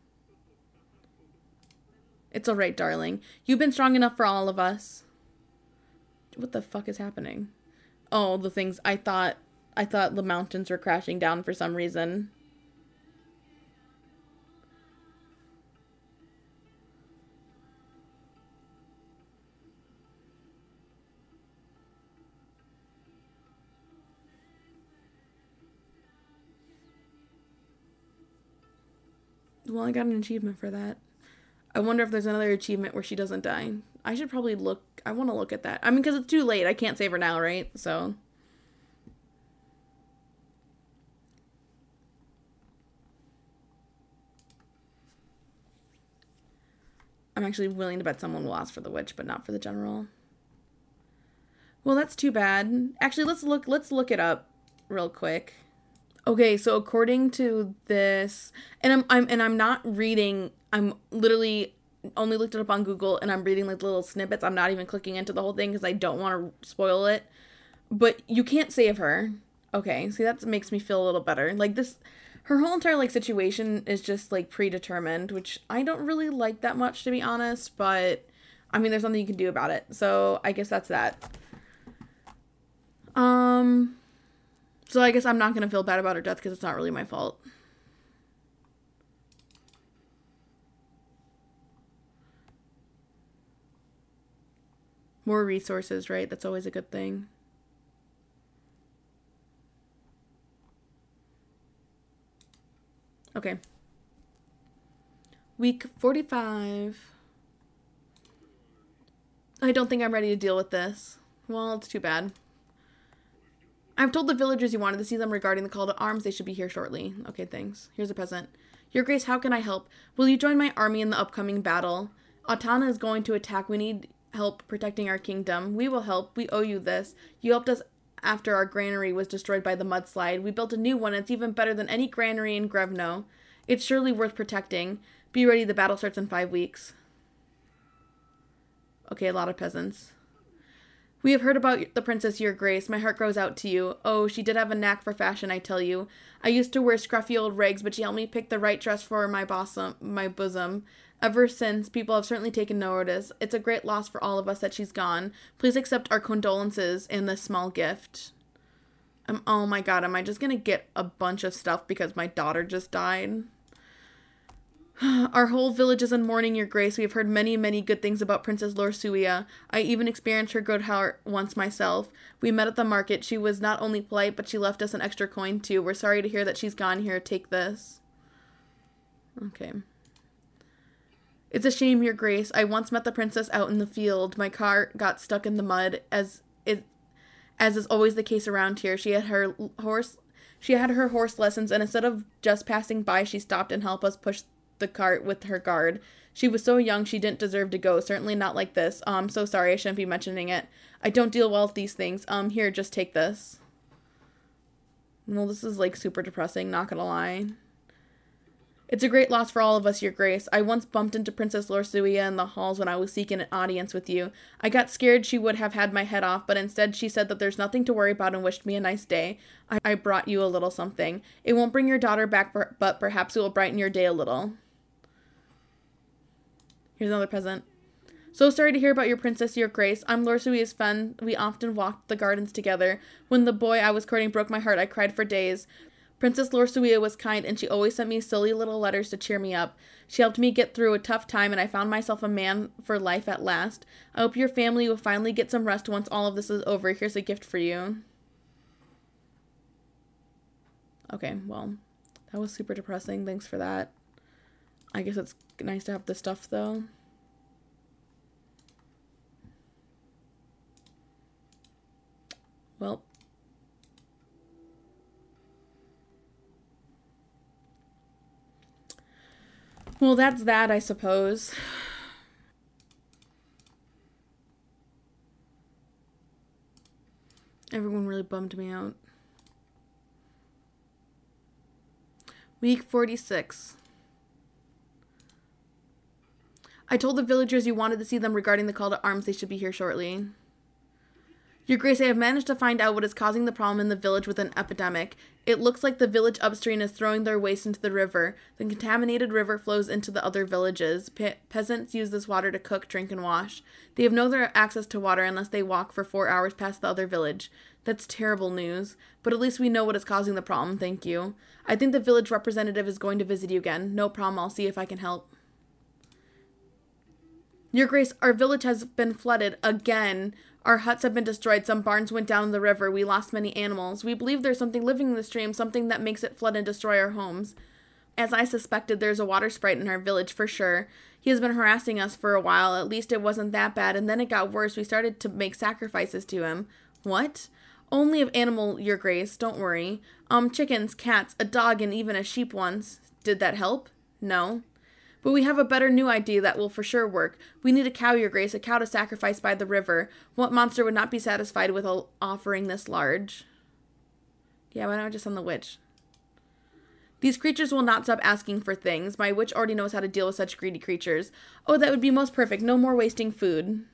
A: It's alright, darling. You've been strong enough for all of us. What the fuck is happening? Oh, the things I thought I thought the mountains were crashing down for some reason. Well, I got an achievement for that. I wonder if there's another achievement where she doesn't die. I should probably look. I want to look at that. I mean, because it's too late. I can't save her now, right? So. I'm actually willing to bet someone will ask for the witch, but not for the general. Well, that's too bad. Actually, let's look. Let's look it up real quick. Okay, so according to this, and I'm I'm and I'm not reading. I'm literally only looked it up on Google, and I'm reading like little snippets. I'm not even clicking into the whole thing because I don't want to spoil it. But you can't save her. Okay, see that makes me feel a little better. Like this, her whole entire like situation is just like predetermined, which I don't really like that much to be honest. But I mean, there's nothing you can do about it. So I guess that's that. Um so I guess I'm not going to feel bad about her death because it's not really my fault. More resources, right? That's always a good thing. Okay. Week 45. I don't think I'm ready to deal with this. Well, it's too bad. I've told the villagers you wanted to see them regarding the call to arms. They should be here shortly. Okay, thanks. Here's a peasant. Your Grace, how can I help? Will you join my army in the upcoming battle? Atana is going to attack. We need help protecting our kingdom. We will help. We owe you this. You helped us after our granary was destroyed by the mudslide. We built a new one. It's even better than any granary in Grevno. It's surely worth protecting. Be ready. The battle starts in five weeks. Okay, a lot of peasants. We have heard about the princess, your grace. My heart goes out to you. Oh, she did have a knack for fashion, I tell you. I used to wear scruffy old rags, but she helped me pick the right dress for my bosom, my bosom. Ever since, people have certainly taken notice. It's a great loss for all of us that she's gone. Please accept our condolences and this small gift. Um, oh my god, am I just gonna get a bunch of stuff because my daughter just died? Our whole village is in mourning, Your Grace. We have heard many, many good things about Princess Lorsuia. I even experienced her good heart once myself. We met at the market. She was not only polite, but she left us an extra coin, too. We're sorry to hear that she's gone here. Take this. Okay. It's a shame, Your Grace. I once met the princess out in the field. My car got stuck in the mud, as it, as is always the case around here. She had her horse, she had her horse lessons, and instead of just passing by, she stopped and helped us push the cart with her guard. She was so young she didn't deserve to go, certainly not like this. I'm um, so sorry, I shouldn't be mentioning it. I don't deal well with these things. Um, here, just take this. Well, this is like super depressing, not gonna lie. It's a great loss for all of us, Your Grace. I once bumped into Princess Lorsuia in the halls when I was seeking an audience with you. I got scared she would have had my head off, but instead she said that there's nothing to worry about and wished me a nice day. I, I brought you a little something. It won't bring your daughter back, but perhaps it will brighten your day a little. Here's another present. So sorry to hear about your princess, your grace. I'm Lord Sui's friend. We often walked the gardens together. When the boy I was courting broke my heart, I cried for days. Princess Lorsuia was kind, and she always sent me silly little letters to cheer me up. She helped me get through a tough time, and I found myself a man for life at last. I hope your family will finally get some rest once all of this is over. Here's a gift for you. Okay, well, that was super depressing. Thanks for that. I guess it's nice to have the stuff though. Well. Well, that's that, I suppose. Everyone really bummed me out. Week 46. I told the villagers you wanted to see them regarding the call to arms. They should be here shortly. Your Grace, I have managed to find out what is causing the problem in the village with an epidemic. It looks like the village upstream is throwing their waste into the river. The contaminated river flows into the other villages. Pe- peasants use this water to cook, drink, and wash. They have no other access to water unless they walk for four hours past the other village. That's terrible news, but at least we know what is causing the problem, thank you. I think the village representative is going to visit you again. No problem, I'll see if I can help. Your Grace, our village has been flooded again. Our huts have been destroyed. Some barns went down the river. We lost many animals. We believe there's something living in the stream, something that makes it flood and destroy our homes. As I suspected, there's a water sprite in our village for sure. He has been harassing us for a while. At least it wasn't that bad, and then it got worse. We started to make sacrifices to him. What? Only of animal, Your Grace. Don't worry. Um, chickens, cats, a dog, and even a sheep once. Did that help? No. But we have a better new idea that will for sure work. We need a cow, your grace, a cow to sacrifice by the river. What monster would not be satisfied with an offering this large? Yeah, why not just on the witch? These creatures will not stop asking for things. My witch already knows how to deal with such greedy creatures. Oh, that would be most perfect. No more wasting food.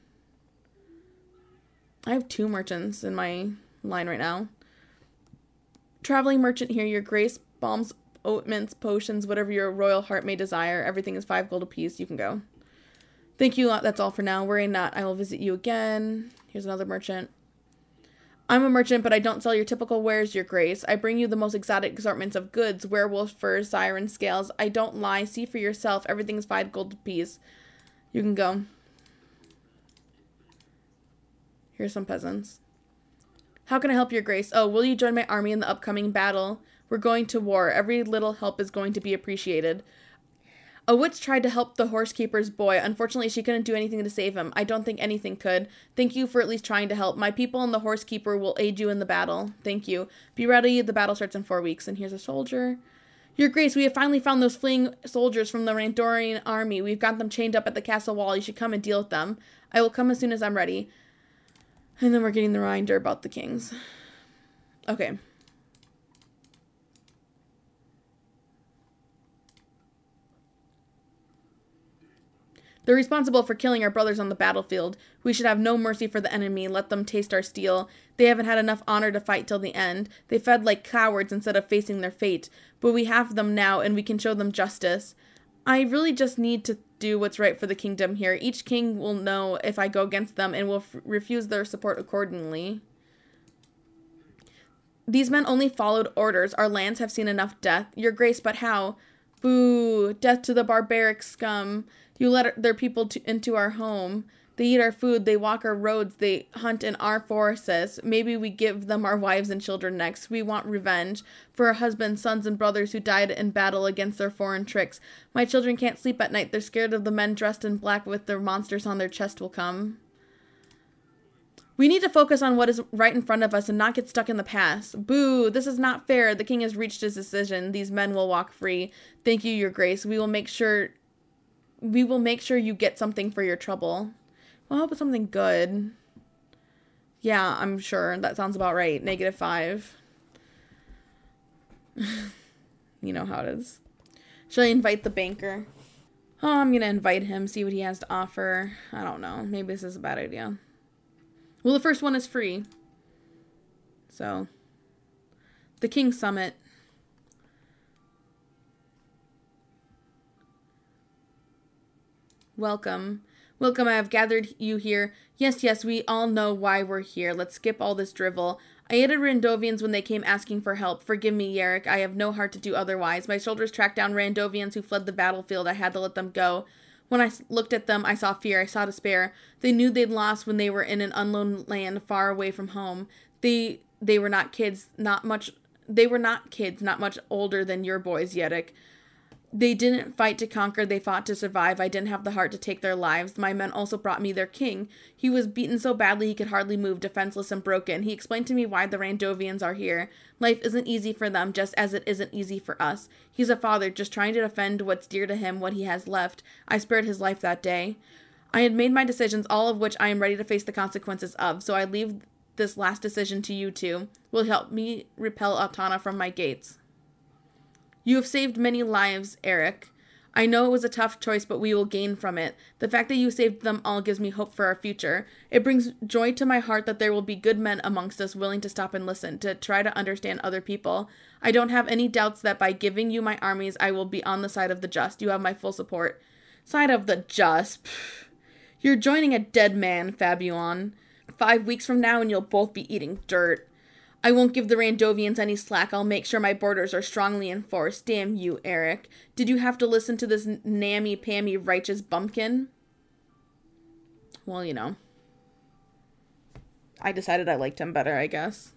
A: I have two merchants in my line right now. Traveling merchant here, your grace bombs ointments, potions, whatever your royal heart may desire. Everything is five gold apiece. You can go. Thank you. That's all for now. Worry not. I will visit you again. Here's another merchant. I'm a merchant, but I don't sell your typical wares, Your Grace. I bring you the most exotic assortments of goods werewolf furs, siren scales. I don't lie. See for yourself. Everything's five gold apiece. You can go. Here's some peasants. How can I help, Your Grace? Oh, will you join my army in the upcoming battle? We're going to war. Every little help is going to be appreciated. A witch tried to help the horse keeper's boy. Unfortunately, she couldn't do anything to save him. I don't think anything could. Thank you for at least trying to help. My people and the horse keeper will aid you in the battle. Thank you. Be ready. The battle starts in four weeks. And here's a soldier. Your Grace, we have finally found those fleeing soldiers from the Randorian army. We've got them chained up at the castle wall. You should come and deal with them. I will come as soon as I'm ready. And then we're getting the reminder about the kings. Okay. They're responsible for killing our brothers on the battlefield. We should have no mercy for the enemy. Let them taste our steel. They haven't had enough honor to fight till the end. They fed like cowards instead of facing their fate. But we have them now, and we can show them justice. I really just need to do what's right for the kingdom here. Each king will know if I go against them and will refuse their support accordingly. These men only followed orders. Our lands have seen enough death. Your grace, but how? Boo! Death to the barbaric scum! You let their people to, into our home. They eat our food, they walk our roads, they hunt in our forests. Maybe we give them our wives and children next. We want revenge for our husbands, sons, and brothers who died in battle against their foreign tricks. My children can't sleep at night. They're scared of the men dressed in black with their monsters on their chest will come. We need to focus on what is right in front of us and not get stuck in the past. Boo, this is not fair. The king has reached his decision. These men will walk free. Thank you, Your Grace. We will make sure we will make sure you get something for your trouble. Well, it's something good. Yeah, I'm sure. That sounds about right. Negative five. you know how it is. Should I invite the banker? Oh, I'm going to invite him, see what he has to offer. I don't know. Maybe this is a bad idea. Well, the first one is free. So, the King Summit. Welcome. Welcome, I have gathered you here. Yes, yes, we all know why we're here. Let's skip all this drivel. I aided Randovians when they came asking for help. Forgive me, Yarrick. I have no heart to do otherwise. My shoulders tracked down Randovians who fled the battlefield. I had to let them go. When I looked at them, I saw fear. I saw despair. They knew they'd lost when they were in an unknown land far away from home. They they were not kids, not much they were not kids, not much older than your boys, Yarrick. They didn't fight to conquer, they fought to survive. I didn't have the heart to take their lives. My men also brought me their king. He was beaten so badly he could hardly move, defenseless and broken. He explained to me why the Randovians are here. Life isn't easy for them, just as it isn't easy for us. He's a father, just trying to defend what's dear to him, what he has left. I spared his life that day. I had made my decisions, all of which I am ready to face the consequences of, so I leave this last decision to you two. Will help me repel Altana from my gates. You have saved many lives, Eric. I know it was a tough choice, but we will gain from it. The fact that you saved them all gives me hope for our future. It brings joy to my heart that there will be good men amongst us willing to stop and listen, to try to understand other people. I don't have any doubts that by giving you my armies, I will be on the side of the just. You have my full support. Side of the just? You're joining a dead man, Fabian. Five weeks from now, and you'll both be eating dirt. I won't give the Randovians any slack. I'll make sure my borders are strongly enforced. Damn you, Eric. Did you have to listen to this nammy pammy righteous bumpkin? Well, you know. I decided I liked him better, I guess.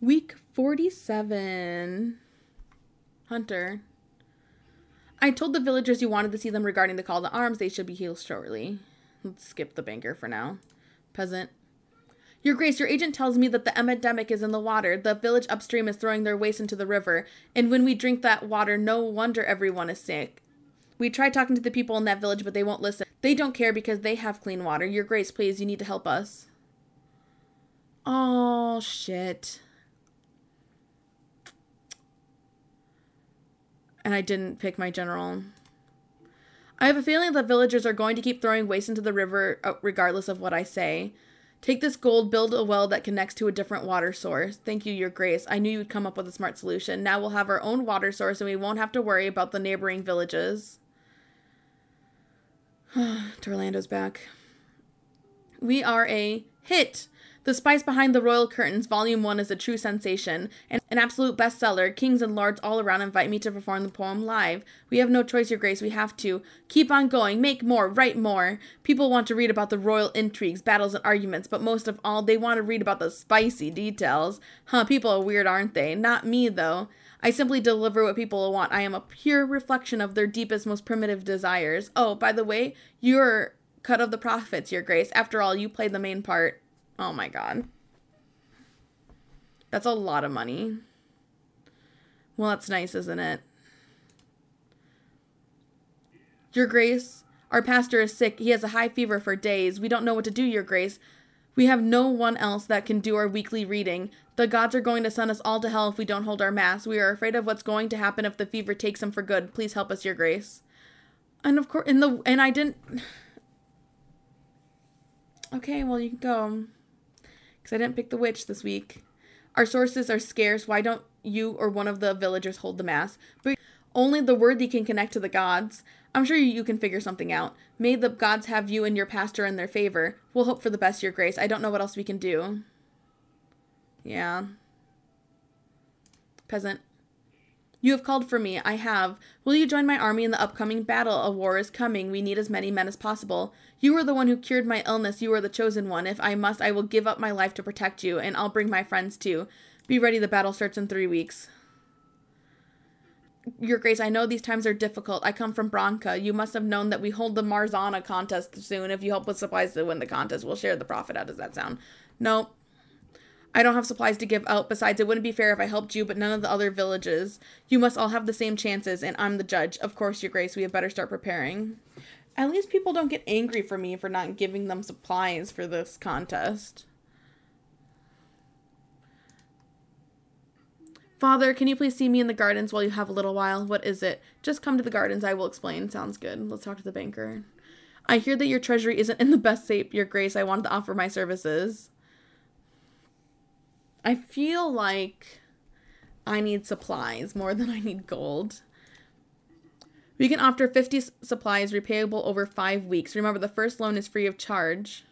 A: Week 47. Hunter. I told the villagers you wanted to see them regarding the call to arms. They should be healed shortly. Let's skip the banker for now. Peasant. Your Grace, your agent tells me that the epidemic is in the water. The village upstream is throwing their waste into the river, and when we drink that water, no wonder everyone is sick. We try talking to the people in that village, but they won't listen. They don't care because they have clean water. Your Grace, please, you need to help us. Oh, shit. And I didn't pick my general. I have a feeling that villagers are going to keep throwing waste into the river uh, regardless of what I say. Take this gold, build a well that connects to a different water source. Thank you, Your Grace. I knew you'd come up with a smart solution. Now we'll have our own water source and we won't have to worry about the neighboring villages. Torlando's back. We are a hit the Spice Behind the Royal Curtains, Volume 1 is a true sensation, and an absolute bestseller. Kings and lords all around invite me to perform the poem live. We have no choice, Your Grace, we have to. Keep on going, make more, write more. People want to read about the royal intrigues, battles, and arguments, but most of all, they want to read about the spicy details. Huh, people are weird, aren't they? Not me, though. I simply deliver what people want. I am a pure reflection of their deepest, most primitive desires. Oh, by the way, you're cut of the profits, Your Grace. After all, you played the main part. Oh my god. That's a lot of money. Well, that's nice, isn't it? Your Grace, our pastor is sick. He has a high fever for days. We don't know what to do, Your Grace. We have no one else that can do our weekly reading. The gods are going to send us all to hell if we don't hold our mass. We are afraid of what's going to happen if the fever takes him for good. Please help us, Your Grace. And of course, in the and I didn't. Okay, well you can go because I didn't pick the witch this week. Our sources are scarce. Why don't you or one of the villagers hold the mass? But only the worthy can connect to the gods. I'm sure you can figure something out. May the gods have you and your pastor in their favor. We'll hope for the best, Your Grace. I don't know what else we can do. Yeah. Peasant. You have called for me. I have. Will you join my army in the upcoming battle? A war is coming. We need as many men as possible. You are the one who cured my illness. You are the chosen one. If I must, I will give up my life to protect you, and I'll bring my friends too. Be ready. The battle starts in three weeks. Your Grace, I know these times are difficult. I come from Bronca. You must have known that we hold the Marzana contest soon. If you help with supplies to win the contest, we'll share the profit. How does that sound? Nope. I don't have supplies to give out. Besides, it wouldn't be fair if I helped you, but none of the other villages. You must all have the same chances, and I'm the judge. Of course, Your Grace, we had better start preparing. At least people don't get angry for me for not giving them supplies for this contest. Father, can you please see me in the gardens while you have a little while? What is it? Just come to the gardens. I will explain. Sounds good. Let's talk to the banker. I hear that your treasury isn't in the best shape, Your Grace. I wanted to offer my services. I feel like I need supplies more than I need gold. We can offer 50 supplies repayable over five weeks. Remember, the first loan is free of charge.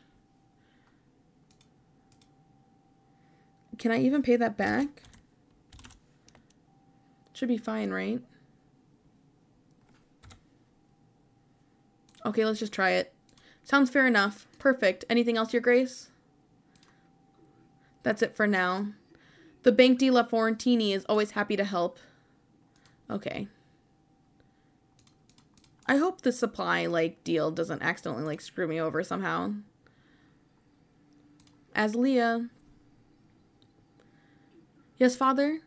A: Can I even pay that back? Should be fine, right? Okay, let's just try it. Sounds fair enough. Perfect. Anything else, Your Grace? That's it for now. The Bank di La Fiorentini is always happy to help. Okay. I hope the supply, like, deal doesn't accidentally, like, screw me over somehow. As Leah. Yes, father?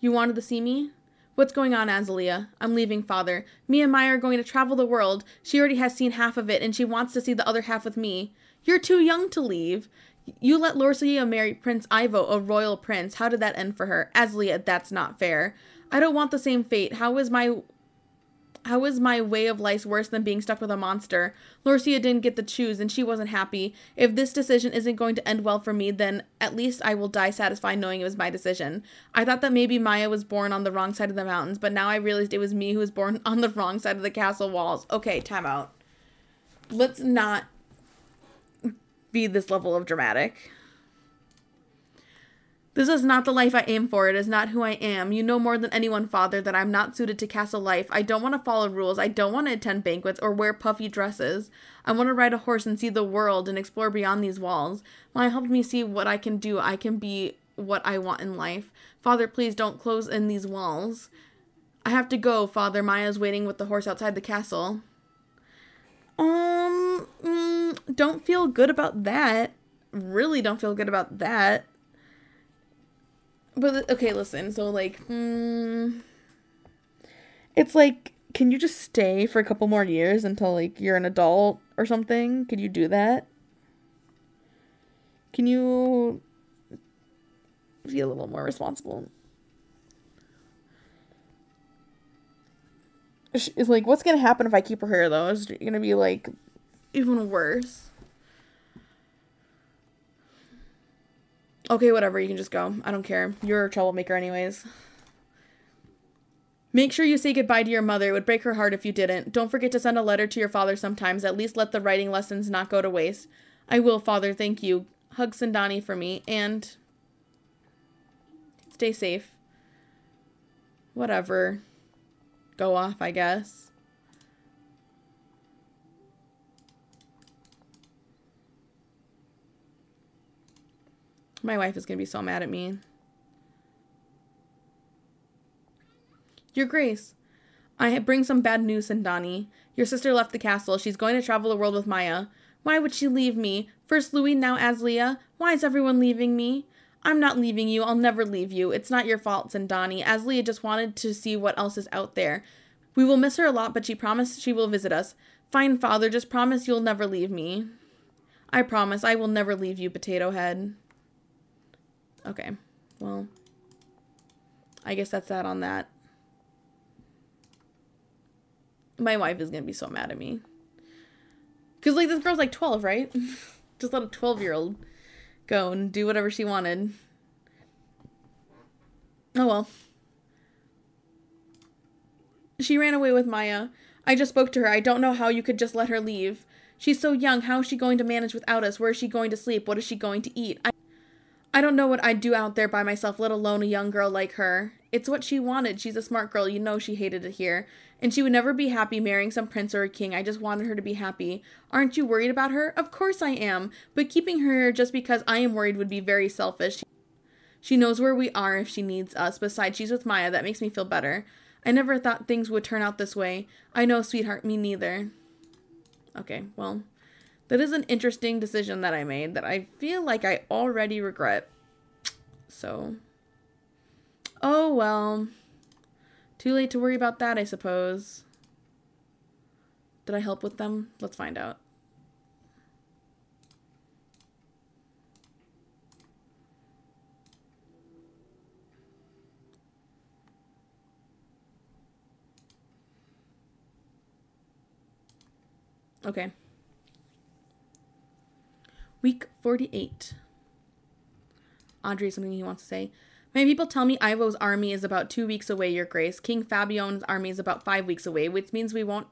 A: You wanted to see me? What's going on, Azalia? I'm leaving, father. Me and Maya are going to travel the world. She already has seen half of it, and she wants to see the other half with me. You're too young to leave. You let Lorsia marry Prince Ivo, a royal prince. How did that end for her? Aslia, that's not fair. I don't want the same fate. How is my how is my way of life worse than being stuck with a monster? Lorsia didn't get to choose and she wasn't happy. If this decision isn't going to end well for me, then at least I will die satisfied knowing it was my decision. I thought that maybe Maya was born on the wrong side of the mountains, but now I realized it was me who was born on the wrong side of the castle walls. Okay, time out. Let's not be this level of dramatic. This is not the life I aim for. It is not who I am. You know more than anyone, Father, that I'm not suited to castle life. I don't want to follow rules. I don't want to attend banquets or wear puffy dresses. I want to ride a horse and see the world and explore beyond these walls. Maya helped me see what I can do. I can be what I want in life. Father, please don't close in these walls. I have to go, Father. Maya's waiting with the horse outside the castle um, mm, don't feel good about that. Really don't feel good about that. But okay, listen. So like, mm, it's like, can you just stay for a couple more years until like you're an adult or something? Could you do that? Can you be a little more responsible? she's like, what's gonna happen if I keep her hair? though? It's gonna be like even worse. Okay, whatever, you can just go. I don't care. You're a troublemaker anyways. Make sure you say goodbye to your mother. It would break her heart if you didn't. Don't forget to send a letter to your father sometimes. At least let the writing lessons not go to waste. I will, father. Thank you. Hug Sandani for me and stay safe. Whatever go off, I guess. My wife is going to be so mad at me. Your Grace, I bring some bad news, and Donnie. Your sister left the castle. She's going to travel the world with Maya. Why would she leave me? First Louis, now Aslia. Why is everyone leaving me? I'm not leaving you. I'll never leave you. It's not your fault, And Donnie, as Leah just wanted to see what else is out there. We will miss her a lot, but she promised she will visit us. Fine, father, just promise you'll never leave me. I promise I will never leave you, Potato Head. Okay, well, I guess that's that on that. My wife is going to be so mad at me. Because, like, this girl's, like, 12, right? just let a 12-year-old go and do whatever she wanted. Oh well. She ran away with Maya. I just spoke to her. I don't know how you could just let her leave. She's so young. How is she going to manage without us? Where is she going to sleep? What is she going to eat? I, I don't know what I'd do out there by myself, let alone a young girl like her. It's what she wanted. She's a smart girl. You know she hated it here. And she would never be happy marrying some prince or a king. I just wanted her to be happy. Aren't you worried about her? Of course I am. But keeping her here just because I am worried would be very selfish. She knows where we are if she needs us. Besides, she's with Maya. That makes me feel better. I never thought things would turn out this way. I know, sweetheart, me neither. Okay, well, that is an interesting decision that I made that I feel like I already regret. So. Oh, well. Too late to worry about that, I suppose. Did I help with them? Let's find out. Okay. Week 48. Audrey has something he wants to say. My people tell me Ivo's army is about two weeks away, Your Grace. King Fabion's army is about five weeks away, which means we won't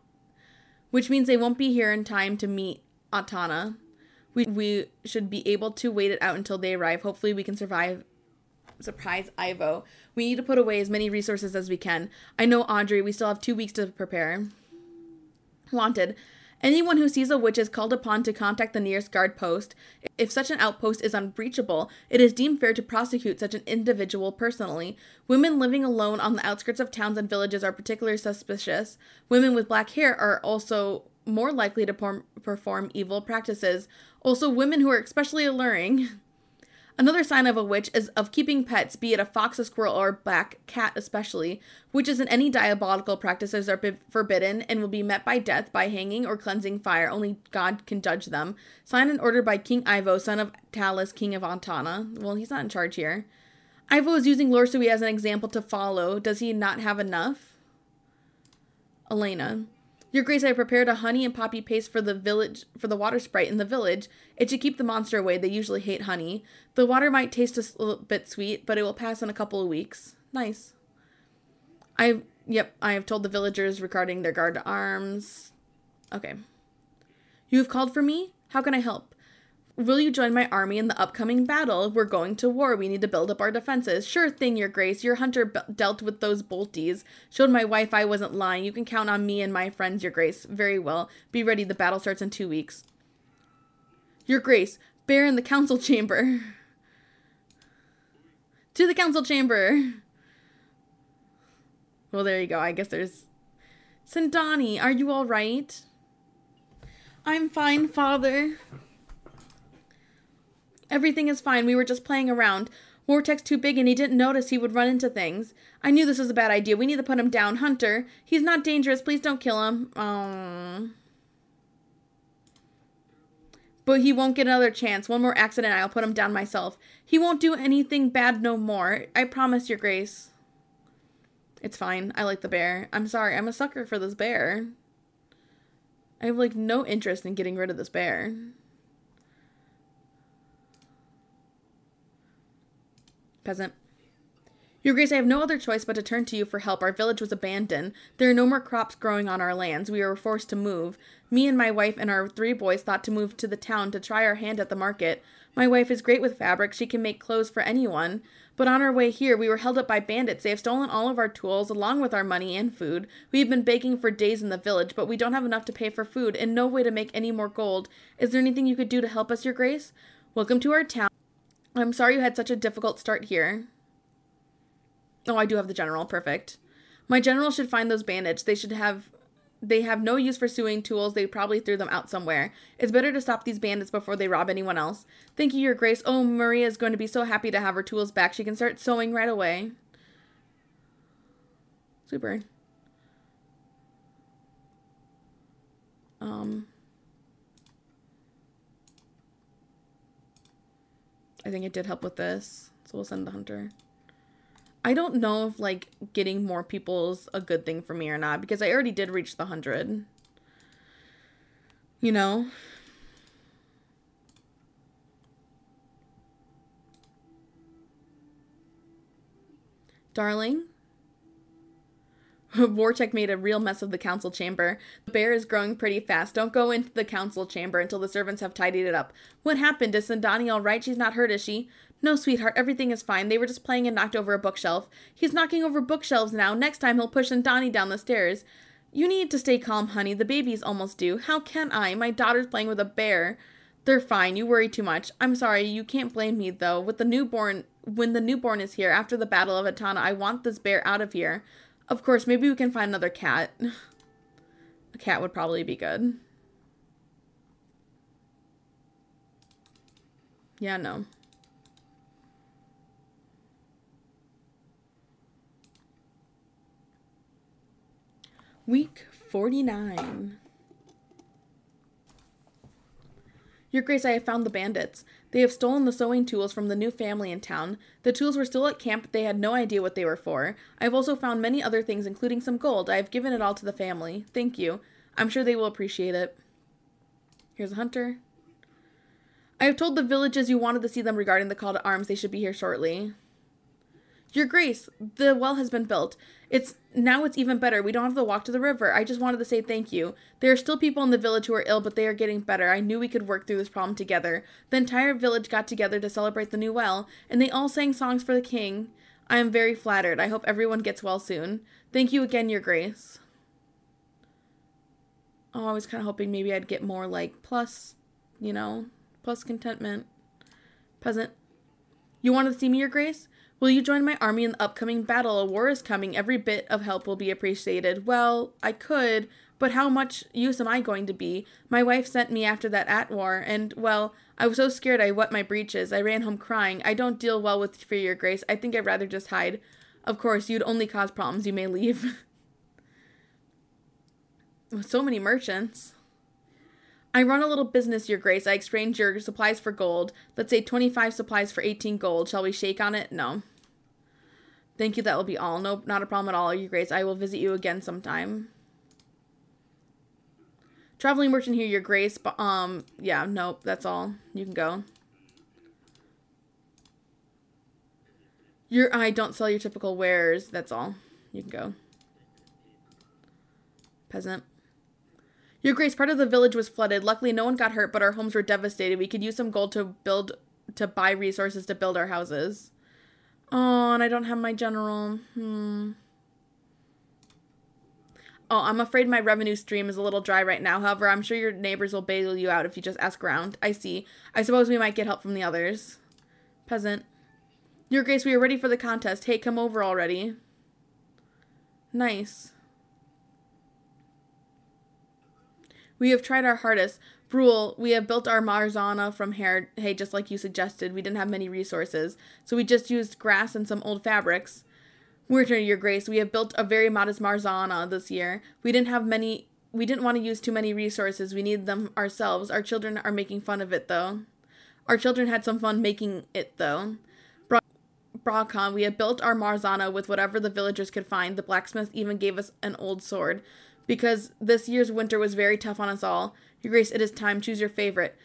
A: which means they won't be here in time to meet Atana. We we should be able to wait it out until they arrive. Hopefully we can survive surprise Ivo. We need to put away as many resources as we can. I know Audrey, we still have two weeks to prepare. Wanted. Anyone who sees a witch is called upon to contact the nearest guard post. If such an outpost is unbreachable, it is deemed fair to prosecute such an individual personally. Women living alone on the outskirts of towns and villages are particularly suspicious. Women with black hair are also more likely to perform evil practices. Also, women who are especially alluring. Another sign of a witch is of keeping pets, be it a fox, a squirrel, or a black cat especially. Witches and any diabolical practices are forbidden and will be met by death by hanging or cleansing fire. Only God can judge them. Signed and ordered by King Ivo, son of Talus, king of Antana. Well, he's not in charge here. Ivo is using Lorsui as an example to follow. Does he not have enough? Elena. Your Grace, I prepared a honey and poppy paste for the village for the water sprite in the village. It should keep the monster away. They usually hate honey. The water might taste a little bit sweet, but it will pass in a couple of weeks. Nice. I yep, I have told the villagers regarding their guard to arms. Okay. You have called for me? How can I help? Will you join my army in the upcoming battle? We're going to war. We need to build up our defenses. Sure thing, Your Grace. Your hunter be- dealt with those bolties. Showed my wife I wasn't lying. You can count on me and my friends, Your Grace. Very well. Be ready. The battle starts in two weeks. Your Grace, bear in the council chamber. to the council chamber. Well, there you go. I guess there's. Sandoni, are you all right? I'm fine, Father. Everything is fine. We were just playing around. Vortex too big and he didn't notice he would run into things. I knew this was a bad idea. We need to put him down. Hunter, he's not dangerous. Please don't kill him. Um, but he won't get another chance. One more accident, I'll put him down myself. He won't do anything bad no more. I promise, Your Grace. It's fine. I like the bear. I'm sorry. I'm a sucker for this bear. I have, like, no interest in getting rid of this bear. Peasant. Your Grace, I have no other choice but to turn to you for help. Our village was abandoned. There are no more crops growing on our lands. We were forced to move. Me and my wife and our three boys thought to move to the town to try our hand at the market. My wife is great with fabric. She can make clothes for anyone. But on our way here, we were held up by bandits. They have stolen all of our tools, along with our money and food. We have been begging for days in the village, but we don't have enough to pay for food and no way to make any more gold. Is there anything you could do to help us, Your Grace? Welcome to our town. I'm sorry you had such a difficult start here. Oh, I do have the general. Perfect. My general should find those bandits. They should have they have no use for sewing tools. They probably threw them out somewhere. It's better to stop these bandits before they rob anyone else. Thank you, Your Grace. Oh, Maria is going to be so happy to have her tools back. She can start sewing right away. Super. I think it did help with this. So we'll send the hunter. I don't know if, like, getting more people's a good thing for me or not. Because I already did reach the 100. You know? Darling? Vortech made a real mess of the council chamber. The bear is growing pretty fast. Don't go into the council chamber until the servants have tidied it up. What happened? Is Sandani all right? She's not hurt, is she? No, sweetheart, everything is fine. They were just playing and knocked over a bookshelf. He's knocking over bookshelves now. Next time he'll push Sandani down the stairs. You need to stay calm, honey. The baby's almost due. How can I? My daughter's playing with a bear. They're fine. You worry too much. I'm sorry. You can't blame me, though. With the newborn, when the newborn is here after the Battle of Atana, I want this bear out of here. Of course, maybe we can find another cat. A cat would probably be good. Yeah, no. Week 49. Your Grace, I have found the bandits. They have stolen the sewing tools from the new family in town. The tools were still at camp, but they had no idea what they were for. I have also found many other things, including some gold. I have given it all to the family. Thank you. I'm sure they will appreciate it. Here's a hunter. I have told the villages you wanted to see them regarding the call to arms. They should be here shortly. Your Grace, the well has been built. It's now it's even better. We don't have to walk to the river. I just wanted to say thank you. There are still people in the village who are ill, but they are getting better. I knew we could work through this problem together. The entire village got together to celebrate the new well, and they all sang songs for the king. I am very flattered. I hope everyone gets well soon. Thank you again, Your Grace. Oh, I was kind of hoping maybe I'd get more like plus, you know, plus contentment. Peasant. You wanted to see me, Your Grace? Will you join my army in the upcoming battle? A war is coming. Every bit of help will be appreciated. Well, I could, but how much use am I going to be? My wife sent me after that at war, and, well, I was so scared I wet my breeches. I ran home crying. I don't deal well with fear, Your Grace. I think I'd rather just hide. Of course, you'd only cause problems. You may leave. with so many merchants. I run a little business, Your Grace. I exchange your supplies for gold. Let's say 25 supplies for 18 gold. Shall we shake on it? No. Thank you, that will be all. No, not a problem at all, Your Grace. I will visit you again sometime. Traveling merchant here, Your Grace. But, um, yeah, nope, that's all. You can go. Your I don't sell your typical wares. That's all. You can go. Peasant. Your Grace, part of the village was flooded. Luckily, no one got hurt, but our homes were devastated. We could use some gold to build to buy resources to build our houses. Oh, and I don't have my general. Hmm. Oh, I'm afraid my revenue stream is a little dry right now. However, I'm sure your neighbors will bail you out if you just ask around. I see. I suppose we might get help from the others. Peasant. Your Grace, we are ready for the contest. Hey, come over already. Nice. We have tried our hardest. Brule, we have built our Marzana from hair, hey, just like you suggested. We didn't have many resources, so we just used grass and some old fabrics. Werner, your grace, we have built a very modest Marzana this year. We didn't have many we didn't want to use too many resources. We need them ourselves. Our children are making fun of it though. Our children had some fun making it though. Bracon, we have built our Marzana with whatever the villagers could find. The blacksmith even gave us an old sword because this year's winter was very tough on us all. Your Grace, it is time. Choose your favorite.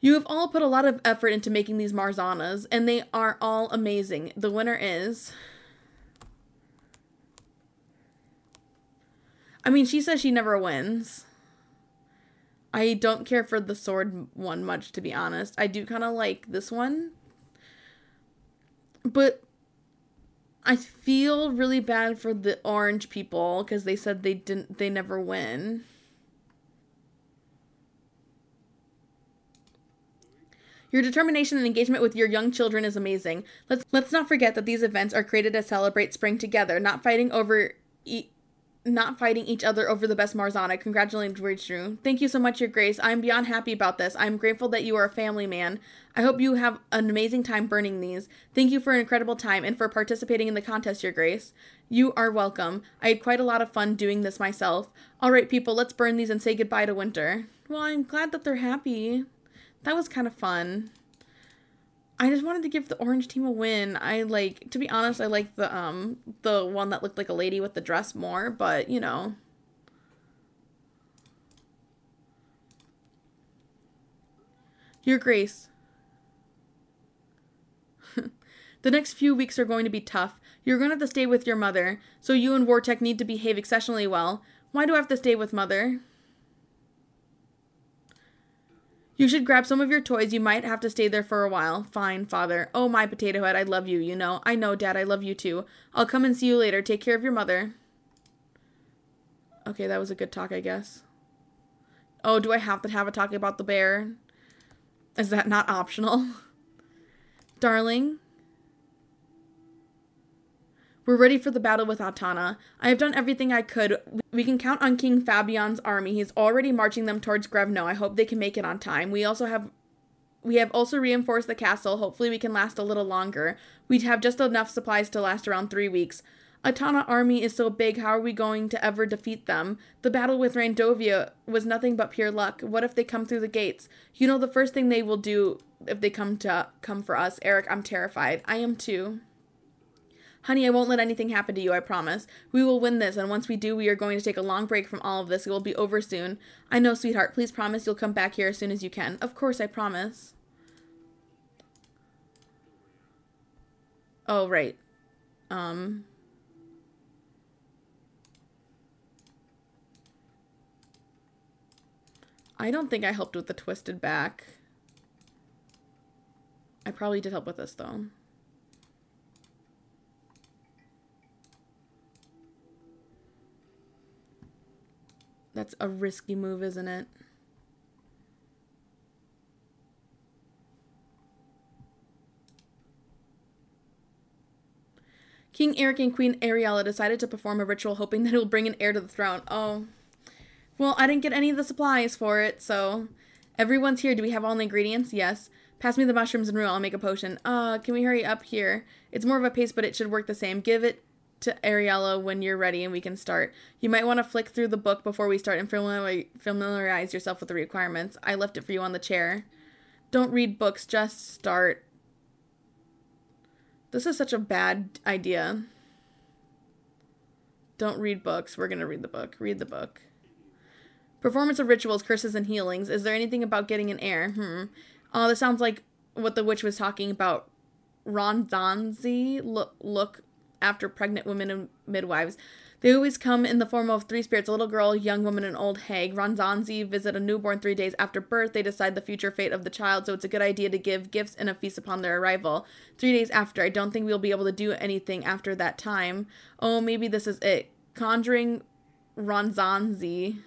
A: You have all put a lot of effort into making these Marzanas, and they are all amazing. The winner is... I mean, she says she never wins. I don't care for the sword one much, to be honest. I do kind of like this one. But I feel really bad for the orange people because they said they didn't, they never win. Your determination and engagement with your young children is amazing. Let's let's not forget that these events are created to celebrate spring together, not fighting over not fighting each other over the best Marzana. Congratulations, Rich Drew. Thank you so much, Your Grace. I'm beyond happy about this. I'm grateful that you are a family man. I hope you have an amazing time burning these. Thank you for an incredible time and for participating in the contest, Your Grace. You are welcome. I had quite a lot of fun doing this myself. All right, people, let's burn these and say goodbye to winter. Well, I'm glad that they're happy. That was kind of fun. I just wanted to give the orange team a win. I like to be honest, I like the um the one that looked like a lady with the dress more, but you know. Your grace. the next few weeks are going to be tough. You're going to have to stay with your mother, so you and Vortech need to behave exceptionally well. Why do I have to stay with mother? You should grab some of your toys. You might have to stay there for a while. Fine, father. Oh, my potato head, I love you, you know. I know, dad, I love you too. I'll come and see you later. Take care of your mother. Okay, that was a good talk, I guess. Oh, do I have to have a talk about the bear? Is that not optional? Darling, we're ready for the battle with Atana. I have done everything I could. We can count on King Fabian's army. He's already marching them towards Grevno. I hope they can make it on time. We also have we have also reinforced the castle. Hopefully we can last a little longer. We have just enough supplies to last around 3 weeks. Atana army is so big, how are we going to ever defeat them? The battle with Randovia was nothing but pure luck. What if they come through the gates? You know the first thing they will do if they come to come for us. Eric, I'm terrified. I am too. Honey, I won't let anything happen to you, I promise. We will win this, and once we do, we are going to take a long break from all of this. It will be over soon. I know, sweetheart. Please promise you'll come back here as soon as you can. Of course, I promise. Oh, right. Um... I don't think I helped with the twisted back. I probably did help with this, though. That's a risky move, isn't it? King Eric and Queen Ariella decided to perform a ritual hoping that it will bring an heir to the throne. Oh. Well, I didn't get any of the supplies for it, so... Everyone's here. Do we have all the ingredients? Yes. Pass me the mushrooms and rue. I'll make a potion. Uh, can we hurry up here? It's more of a paste, but it should work the same. Give it to Ariella, when you're ready and we can start. You might want to flick through the book before we start and familiar- familiarize yourself with the requirements. I left it for you on the chair. Don't read books, just start. This is such a bad idea. Don't read books. We're going to read the book. Read the book. Performance of rituals, curses, and healings. Is there anything about getting an heir? Hmm. Oh, this sounds like what the witch was talking about. Rondanzi, look, look after pregnant women and midwives. They always come in the form of three spirits a little girl, young woman, and old hag. Ranzanzi visit a newborn three days after birth. They decide the future fate of the child, so it's a good idea to give gifts and a feast upon their arrival. Three days after, I don't think we'll be able to do anything after that time. Oh, maybe this is it. Conjuring Ranzanzi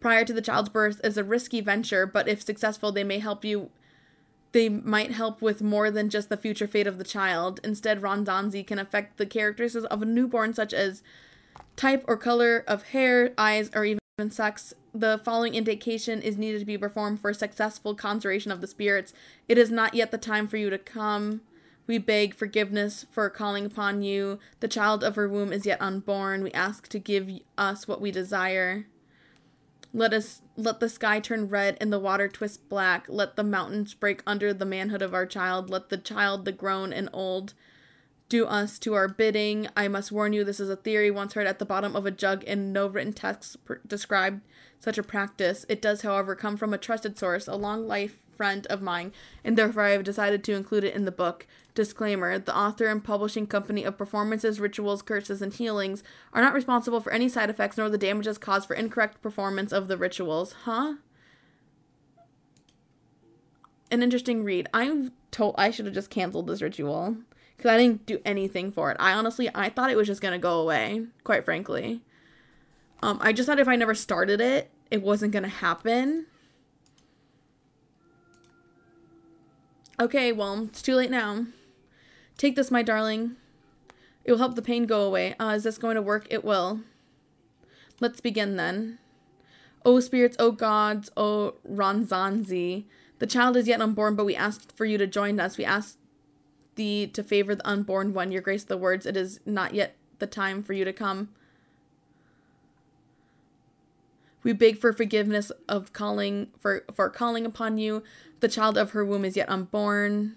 A: prior to the child's birth is a risky venture, but if successful, they may help you they might help with more than just the future fate of the child. Instead, Rondanzi can affect the characteristics of a newborn, such as type or color of hair, eyes, or even sex. The following indication is needed to be performed for successful conjuration of the spirits. It is not yet the time for you to come. We beg forgiveness for calling upon you. The child of her womb is yet unborn. We ask to give us what we desire. Let us let the sky turn red and the water twist black. Let the mountains break under the manhood of our child. Let the child, the grown and old, do us to our bidding. I must warn you, this is a theory once heard at the bottom of a jug, and no written text pr- such a practice. It does, however, come from a trusted source, a long life friend of mine, and therefore I have decided to include it in the book. Disclaimer The author and publishing company of performances, rituals, curses, and healings are not responsible for any side effects nor the damages caused for incorrect performance of the rituals. Huh? An interesting read. I'm told I should have just canceled this ritual because I didn't do anything for it. I honestly, I thought it was just gonna go away, quite frankly. Um, I just thought if I never started it, it wasn't gonna happen. Okay, well, it's too late now. Take this, my darling. It will help the pain go away. Ah, uh, is this going to work? It will. Let's begin then. O spirits, O gods, O Ranzanzi, the child is yet unborn, but we ask for you to join us. We ask thee to favor the unborn one, your grace the words. It is not yet the time for you to come. We beg for forgiveness of calling for, for calling upon you. The child of her womb is yet unborn.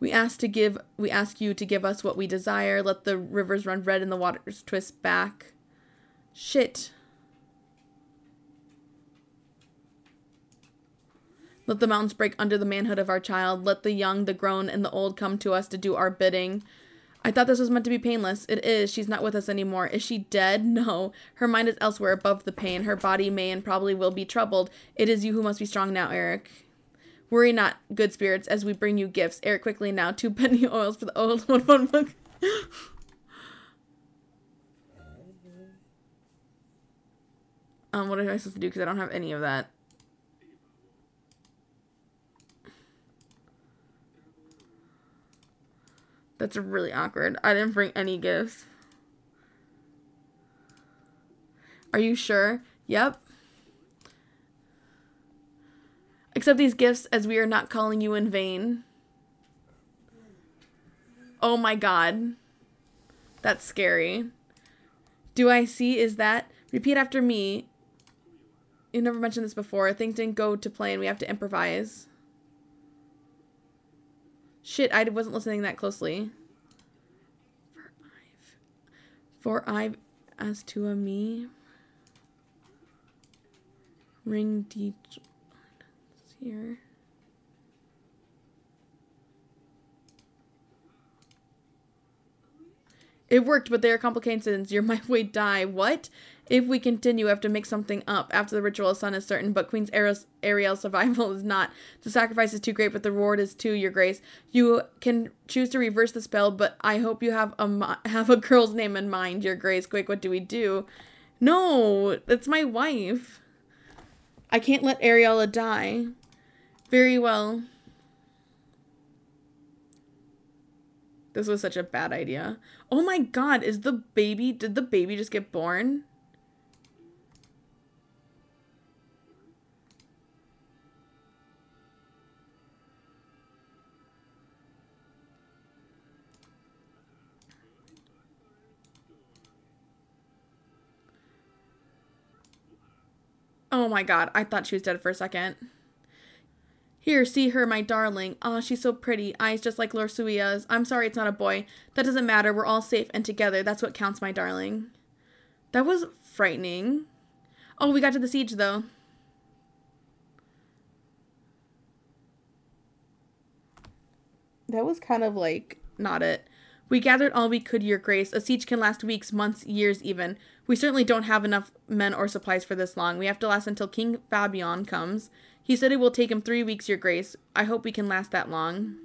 A: We ask to give we ask you to give us what we desire. Let the rivers run red and the waters twist back. Shit. Let the mountains break under the manhood of our child. Let the young, the grown, and the old come to us to do our bidding. I thought this was meant to be painless. It is. She's not with us anymore. Is she dead? No. Her mind is elsewhere above the pain. Her body may and probably will be troubled. It is you who must be strong now, Eric. Worry not, good spirits, as we bring you gifts. Air quickly now. Two penny oils for the old one fun book. um, what am I supposed to do? Because I don't have any of that. That's really awkward. I didn't bring any gifts. Are you sure? Yep. Accept these gifts as we are not calling you in vain. Oh my god. That's scary. Do I see is that? Repeat after me. You never mentioned this before. Things didn't go to plan. We have to improvise. Shit, I wasn't listening that closely. For I've, for I've as to a me. Ring deep here. It worked, but there are complications. are my way die. What? If we continue, we have to make something up. After the ritual, a son is certain, but Queen's Ariel's, Ariel's survival is not. The sacrifice is too great, but the reward is too, Your Grace. You can choose to reverse the spell, but I hope you have a have a girl's name in mind, Your Grace. Quick, what do we do? No, that's my wife. I can't let Ariella die. Very well. This was such a bad idea. Oh my god, is the baby- did the baby just get born? Oh my god, I thought she was dead for a second. Here, see her, my darling. Ah, oh, she's so pretty. Eyes just like Lorsuia's. I'm sorry it's not a boy. That doesn't matter. We're all safe and together. That's what counts, my darling. That was frightening. Oh, we got to the siege, though. That was kind of like not it. We gathered all we could, Your Grace. A siege can last weeks, months, years, even. We certainly don't have enough men or supplies for this long. We have to last until King Fabian comes. He said it will take him three weeks, Your Grace. I hope we can last that long.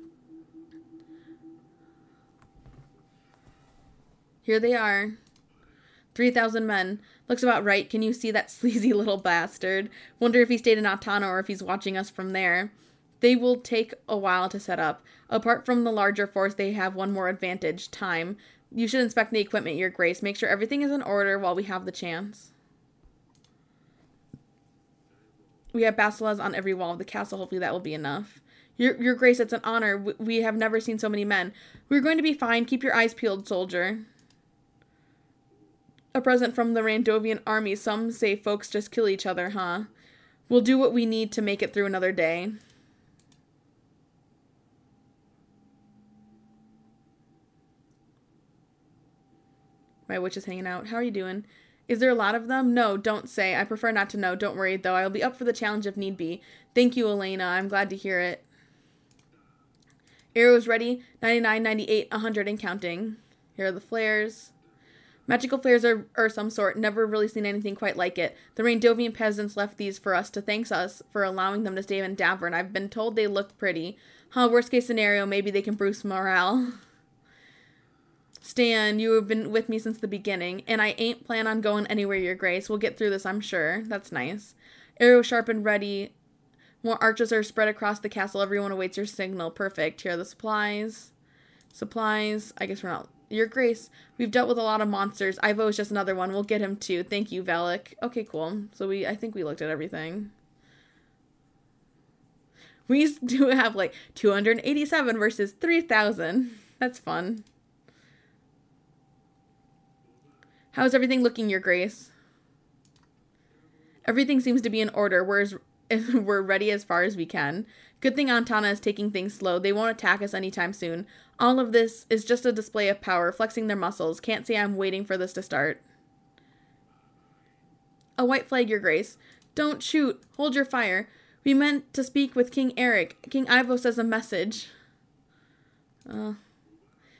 A: Here they are. 3,000 men. Looks about right. Can you see that sleazy little bastard? Wonder if he stayed in Atana or if he's watching us from there. They will take a while to set up. Apart from the larger force, they have one more advantage time. You should inspect the equipment, Your Grace. Make sure everything is in order while we have the chance. We have basilas on every wall of the castle. Hopefully that will be enough. Your, your grace, it's an honor. We, we have never seen so many men. We're going to be fine. Keep your eyes peeled, soldier. A present from the Randovian army. Some say folks just kill each other, huh? We'll do what we need to make it through another day. My witch is hanging out. How are you doing? Is there a lot of them? No, don't say. I prefer not to know. Don't worry, though. I'll be up for the challenge if need be. Thank you, Elena. I'm glad to hear it. Arrows ready. 99, 98, 100 and counting. Here are the flares. Magical flares are, are some sort. Never really seen anything quite like it. The Randovian peasants left these for us to thank us for allowing them to stay in Davern. I've been told they look pretty. Huh, worst case scenario, maybe they can boost morale. Stan, you have been with me since the beginning, and I ain't plan on going anywhere, Your Grace. We'll get through this, I'm sure. That's nice. Arrow sharp and ready. More archers are spread across the castle. Everyone awaits your signal. Perfect. Here are the supplies. Supplies. I guess we're not. Your Grace, we've dealt with a lot of monsters. Ivo is just another one. We'll get him too. Thank you, Valak. Okay, cool. So we, I think we looked at everything. We do have like 287 versus 3,000. That's fun. How's everything looking, Your Grace? Everything seems to be in order. We're, as, we're ready as far as we can. Good thing Antana is taking things slow. They won't attack us anytime soon. All of this is just a display of power, flexing their muscles. Can't say I'm waiting for this to start. A white flag, Your Grace. Don't shoot. Hold your fire. We meant to speak with King Eric. King Ivo says a message. Uh,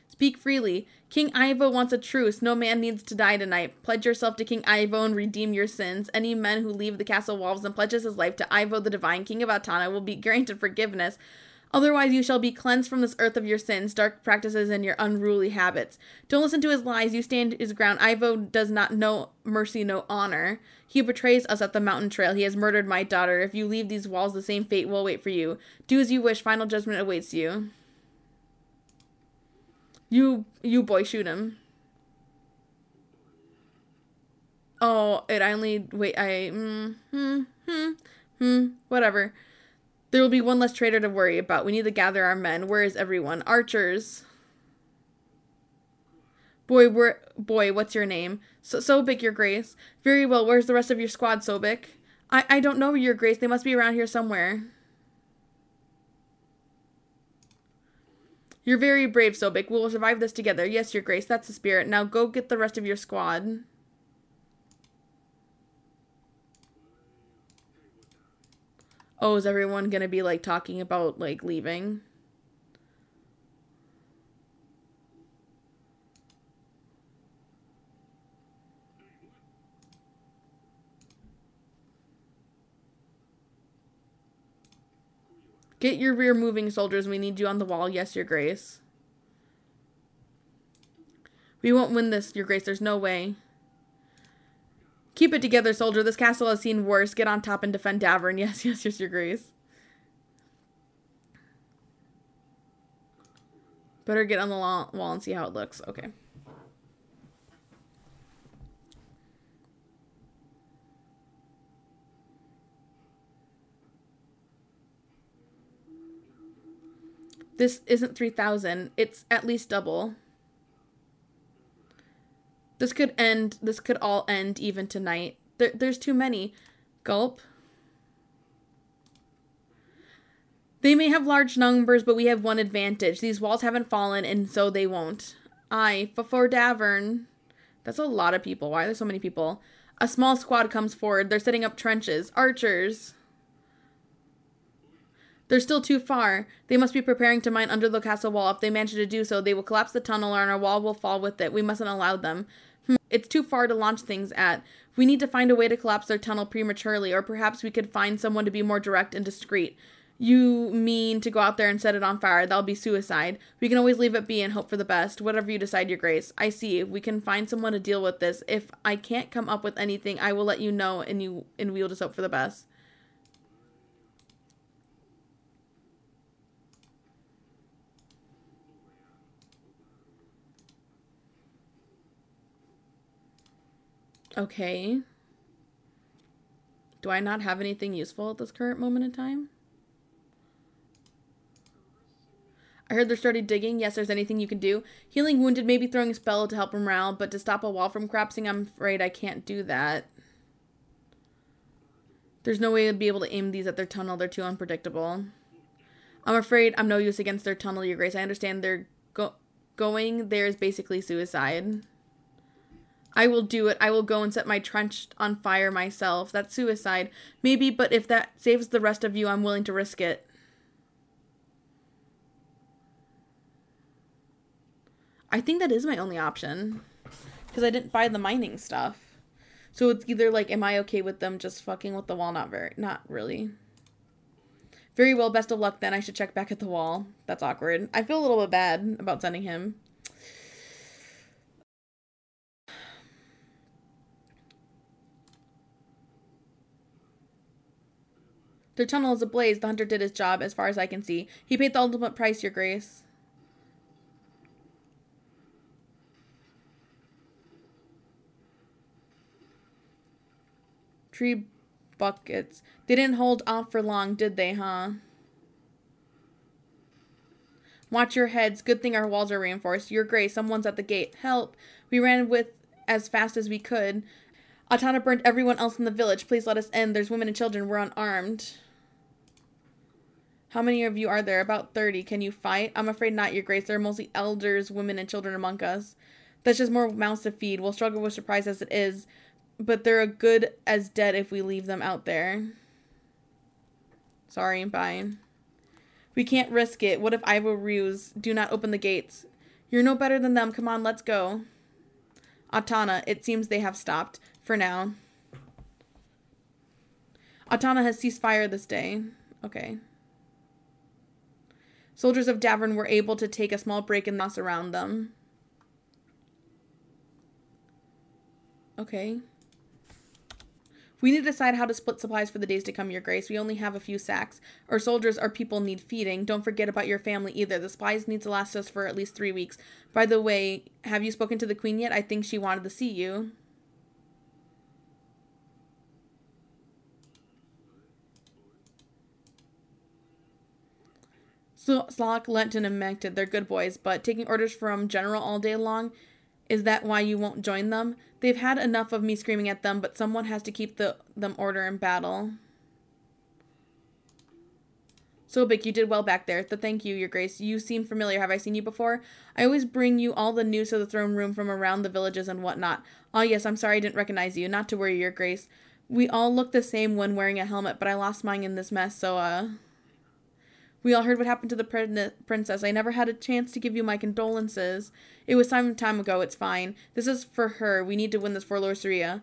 A: speak freely. King Ivo wants a truce. No man needs to die tonight. Pledge yourself to King Ivo and redeem your sins. Any man who leave the castle walls and pledges his life to Ivo the Divine, King of Atana, will be granted forgiveness. Otherwise, you shall be cleansed from this earth of your sins, dark practices, and your unruly habits. Don't listen to his lies. You stand his ground. Ivo does not know mercy, no honor. He betrays us at the mountain trail. He has murdered my daughter. If you leave these walls, the same fate will wait for you. Do as you wish. Final judgment awaits you. You you boy shoot him. Oh, it I only wait I mm, hmm hmm hmm whatever. There will be one less traitor to worry about. We need to gather our men. Where is everyone? Archers. Boy, where boy, what's your name? So Sobik, your grace. Very well, where's the rest of your squad, Sobik? I I don't know, your grace. They must be around here somewhere. You're very brave, Sobek. We will survive this together. Yes, your grace, that's the spirit. Now go get the rest of your squad. Oh, is everyone gonna be like talking about like leaving? Get your rear moving, soldiers. We need you on the wall. Yes, your grace. We won't win this, your grace. There's no way. Keep it together, soldier. This castle has seen worse. Get on top and defend Davern. Yes, yes, yes, your grace. Better get on the wall and see how it looks. Okay. this isn't 3000 it's at least double this could end this could all end even tonight there, there's too many gulp they may have large numbers but we have one advantage these walls haven't fallen and so they won't i for davern that's a lot of people why are there so many people a small squad comes forward they're setting up trenches archers they're still too far. They must be preparing to mine under the castle wall. If they manage to do so, they will collapse the tunnel and our wall will fall with it. We mustn't allow them. Hmm, it's too far to launch things at. We need to find a way to collapse their tunnel prematurely, or perhaps we could find someone to be more direct and discreet. You mean to go out there and set it on fire? That'll be suicide. We can always leave it be and hope for the best. Whatever you decide, Your Grace. I see. We can find someone to deal with this. If I can't come up with anything, I will let you know, and you and we will just hope for the best. Okay. Do I not have anything useful at this current moment in time? I heard they're started digging. Yes, there's anything you can do. Healing wounded, maybe throwing a spell to help them round, but to stop a wall from collapsing, I'm afraid I can't do that. There's no way to be able to aim these at their tunnel. They're too unpredictable. I'm afraid I'm no use against their tunnel, Your Grace. I understand they're go going there is basically suicide. I will do it. I will go and set my trench on fire myself. That's suicide. Maybe, but if that saves the rest of you, I'm willing to risk it. I think that is my only option. Because I didn't buy the mining stuff. So it's either like, am I okay with them just fucking with the wall? Not very, not really. Very well, best of luck then. I should check back at the wall. That's awkward. I feel a little bit bad about sending him. The tunnel is ablaze. The hunter did his job, as far as I can see. He paid the ultimate price, Your Grace. Tree buckets. They didn't hold off for long, did they, huh? Watch your heads. Good thing our walls are reinforced. Your Grace, someone's at the gate. Help. We ran with as fast as we could. Atana burned everyone else in the village. Please let us in. There's women and children. We're unarmed. How many of you are there? About 30. Can you fight? I'm afraid not, Your Grace. There are mostly elders, women, and children among us. That's just more mouths to feed. We'll struggle with surprise as it is, but they're as good as dead if we leave them out there. Sorry, fine. We can't risk it. What if Ivorius ruse? Do not open the gates. You're no better than them. Come on, let's go. Atana, it seems they have stopped. For now. Atana has ceased fire this day. Okay. Soldiers of Davern were able to take a small break in the mass around them. Okay. We need to decide how to split supplies for the days to come, Your Grace. We only have a few sacks. Our soldiers, our people need feeding. Don't forget about your family either. The supplies need to last us for at least three weeks. By the way, have you spoken to the Queen yet? I think she wanted to see you. Slock, Lenton, and Mecton, they're good boys, but taking orders from General all day long, is that why you won't join them? They've had enough of me screaming at them, but someone has to keep the, them order in battle. So, Bick, you did well back there. The thank you, Your Grace. You seem familiar. Have I seen you before? I always bring you all the news of the throne room from around the villages and whatnot. Ah, yes, I'm sorry I didn't recognize you. Not to worry, Your Grace. We all look the same when wearing a helmet, but I lost mine in this mess, so, uh... We all heard what happened to the prin- princess. I never had a chance to give you my condolences. It was some time ago. It's fine. This is for her. We need to win this for Lorceria.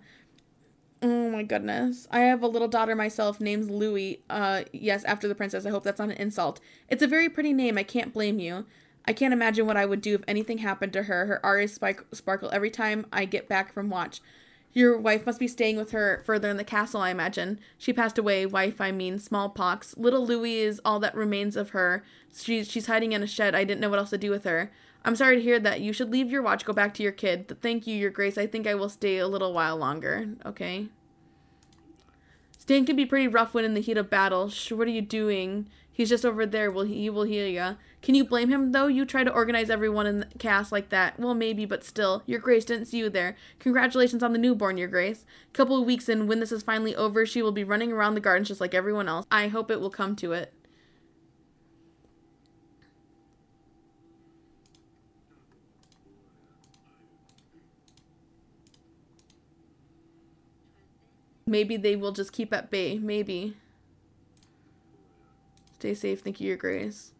A: Oh my goodness. I have a little daughter myself. named Louie. Uh, yes, after the princess. I hope that's not an insult. It's a very pretty name. I can't blame you. I can't imagine what I would do if anything happened to her. Her eyes sparkle every time I get back from watch. Your wife must be staying with her further in the castle, I imagine. She passed away, wife, I mean, smallpox. Little Louis is all that remains of her. She, she's hiding in a shed. I didn't know what else to do with her. I'm sorry to hear that. You should leave your watch, go back to your kid. Thank you, Your Grace. I think I will stay a little while longer. Okay. Staying can be pretty rough when in the heat of battle. Sh, what are you doing? He's just over there. Will he will heal ya? Can you blame him though? You try to organize everyone in the cast like that. Well, maybe, but still, Your Grace didn't see you there. Congratulations on the newborn, Your Grace. Couple of weeks in, when this is finally over, she will be running around the gardens just like everyone else. I hope it will come to it. Maybe they will just keep at bay. Maybe. Stay safe. Thank you, Your Grace.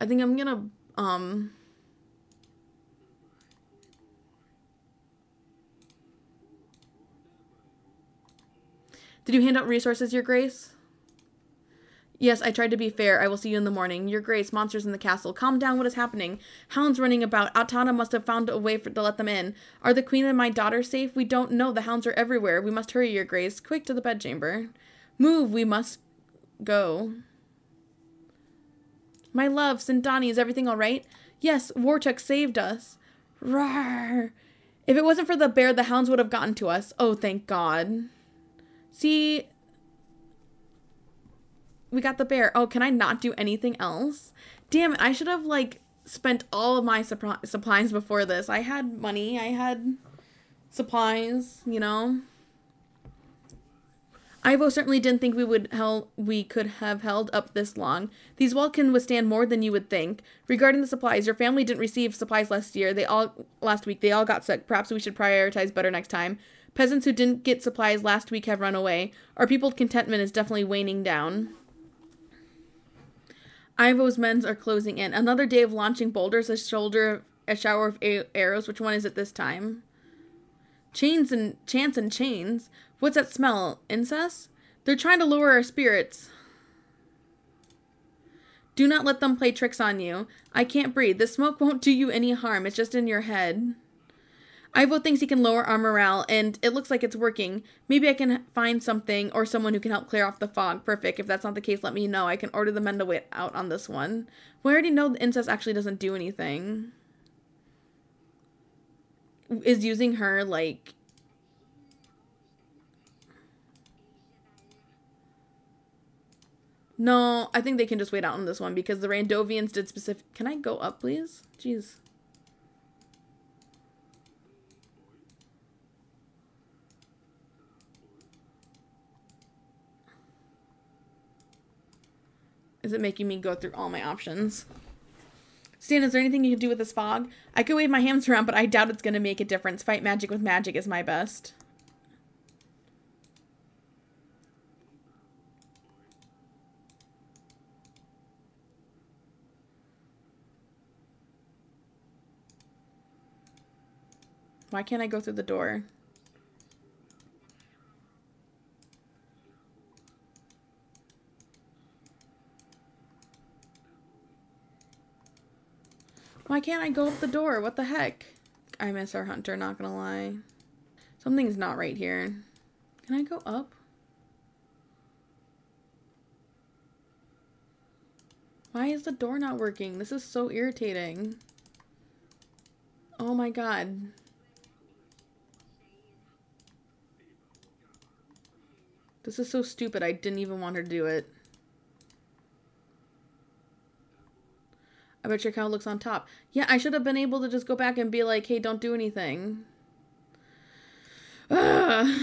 A: I think I'm gonna, um... Did you hand out resources, Your Grace? Yes, I tried to be fair. I will see you in the morning. Your Grace, monsters in the castle. Calm down, what is happening? Hounds running about. Atana must have found a way for, to let them in. Are the queen and my daughter safe? We don't know. The hounds are everywhere. We must hurry, Your Grace. Quick to the bedchamber. Move, we must go. My loves and Donnie, is everything all right? Yes, Warchuk saved us. Rawr. If it wasn't for the bear, the hounds would have gotten to us. Oh, thank God. See, we got the bear. Oh, can I not do anything else? Damn it, I should have, like, spent all of my supplies before this. I had money, I had supplies, you know? Ivo certainly didn't think we would we could have held up this long. These walls can withstand more than you would think. Regarding the supplies, your family didn't receive supplies last year. They all last week. They all got sick. Perhaps we should prioritize better next time. Peasants who didn't get supplies last week have run away. Our people's contentment is definitely waning down. Ivo's men's are closing in. Another day of launching boulders, a shoulder, a shower of arrows. Which one is it this time? Chains and chance and chains. What's that smell? Incense? They're trying to lower our spirits. Do not let them play tricks on you. I can't breathe. The smoke won't do you any harm. It's just in your head. Ivo thinks he can lower our morale, and it looks like it's working. Maybe I can find something or someone who can help clear off the fog. Perfect. If that's not the case, let me know. I can order the men to wait out on this one. We already know the incest actually doesn't do anything. Is using her, like, No, I think they can just wait out on this one because the Randovians did specific... Can I go up, please? Jeez. Is it making me go through all my options? Stan, is there anything you can do with this fog? I could wave my hands around, but I doubt it's going to make a difference. Fight magic with magic is my best. Why can't I go through the door? Why can't I go up the door? What the heck? I miss our hunter, not gonna lie. Something's not right here. Can I go up? Why is the door not working? This is so irritating. Oh my god. This is so stupid. I didn't even want her to do it. I bet your cow looks on top. Yeah, I should have been able to just go back and be like, hey, don't do anything. Ugh.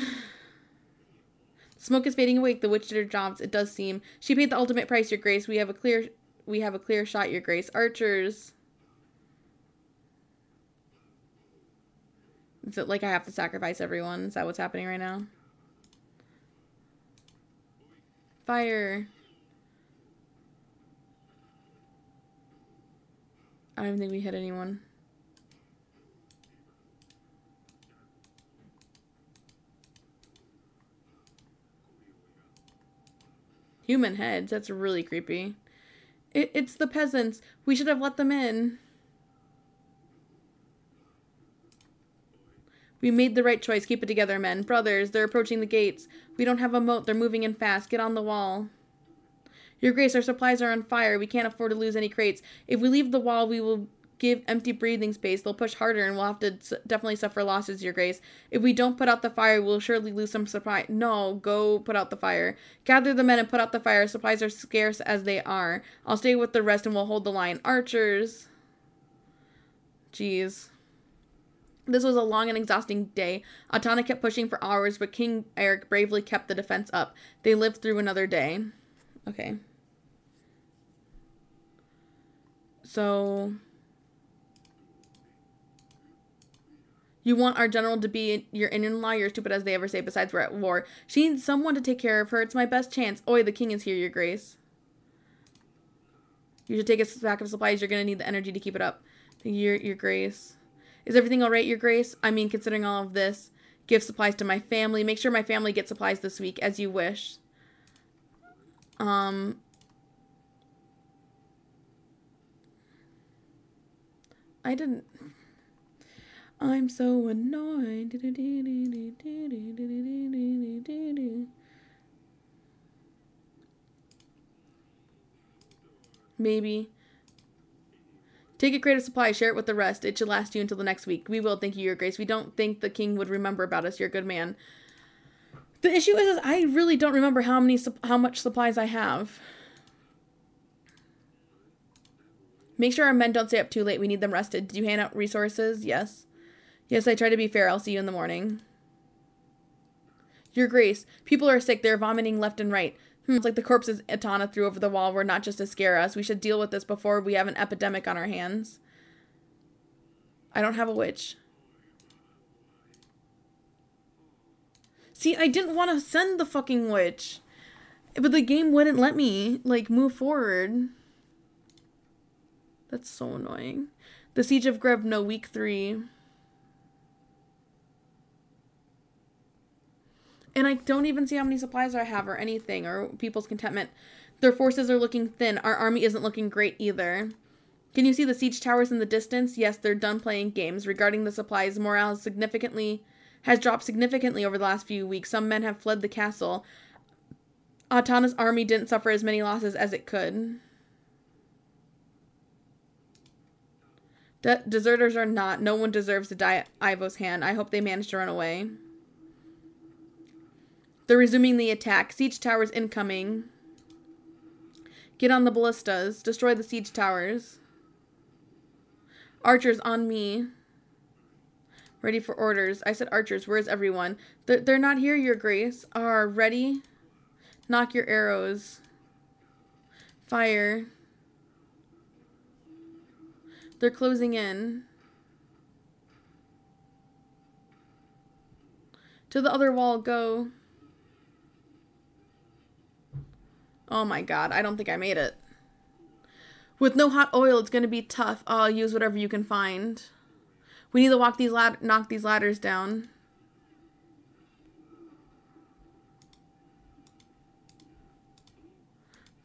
A: Smoke is fading away. The witch did her jobs. It does seem. She paid the ultimate price, your grace. We have a clear we have a clear shot, your grace. Archers. Is it like I have to sacrifice everyone? Is that what's happening right now? fire. I don't think we hit anyone. Human heads, that's really creepy. It, it's the peasants. We should have let them in. We made the right choice. Keep it together, men. Brothers, they're approaching the gates. We don't have a moat. They're moving in fast. Get on the wall. Your Grace, our supplies are on fire. We can't afford to lose any crates. If we leave the wall, we will give empty breathing space. They'll push harder and we'll have to definitely suffer losses, Your Grace. If we don't put out the fire, we'll surely lose some supply. No, go put out the fire. Gather the men and put out the fire. Supplies are scarce as they are. I'll stay with the rest and we'll hold the line. Archers. Jeez. This was a long and exhausting day. Atana kept pushing for hours, but King Eric bravely kept the defense up. They lived through another day. Okay. So. You want our general to be your Indian law, you're stupid as they ever say, besides we're at war. She needs someone to take care of her. It's my best chance. Oi, the king is here, your grace. You should take a sack of supplies. You're going to need the energy to keep it up. Your, your grace. Is everything all right, Your Grace? I mean, considering all of this, give supplies to my family. Make sure my family gets supplies this week, as you wish. Um, I didn't. I'm so annoyed. Maybe. Take a crate of supplies, share it with the rest. It should last you until the next week. We will, thank you, Your Grace. We don't think the king would remember about us. You're a good man. The issue is, is I really don't remember how many how much supplies I have. Make sure our men don't stay up too late. We need them rested. Did you hand out resources? Yes. Yes, I try to be fair. I'll see you in the morning. Your Grace, people are sick. They're vomiting left and right hmm, it's like the corpses Atana threw over the wall were not just to scare us. We should deal with this before we have an epidemic on our hands. I don't have a witch. See, I didn't want to send the fucking witch. But the game wouldn't let me, like, move forward. That's so annoying. The Siege of Grevno, Week 3. And I don't even see how many supplies I have or anything or people's contentment. Their forces are looking thin. Our army isn't looking great either. Can you see the siege towers in the distance? Yes, they're done playing games. Regarding the supplies, morale significantly has dropped significantly over the last few weeks. Some men have fled the castle. Atana's army didn't suffer as many losses as it could. De deserters are not. No one deserves to die at Ivo's hand. I hope they manage to run away. They're resuming the attack. Siege towers incoming. Get on the ballistas. Destroy the siege towers. Archers on me. Ready for orders. I said archers. Where's everyone? They're, they're not here, your grace. Are ready? Knock your arrows. Fire. They're closing in. To the other wall, go. Oh my god, I don't think I made it. With no hot oil, it's gonna be tough. I'll use whatever you can find. We need to walk these lad knock these ladders down.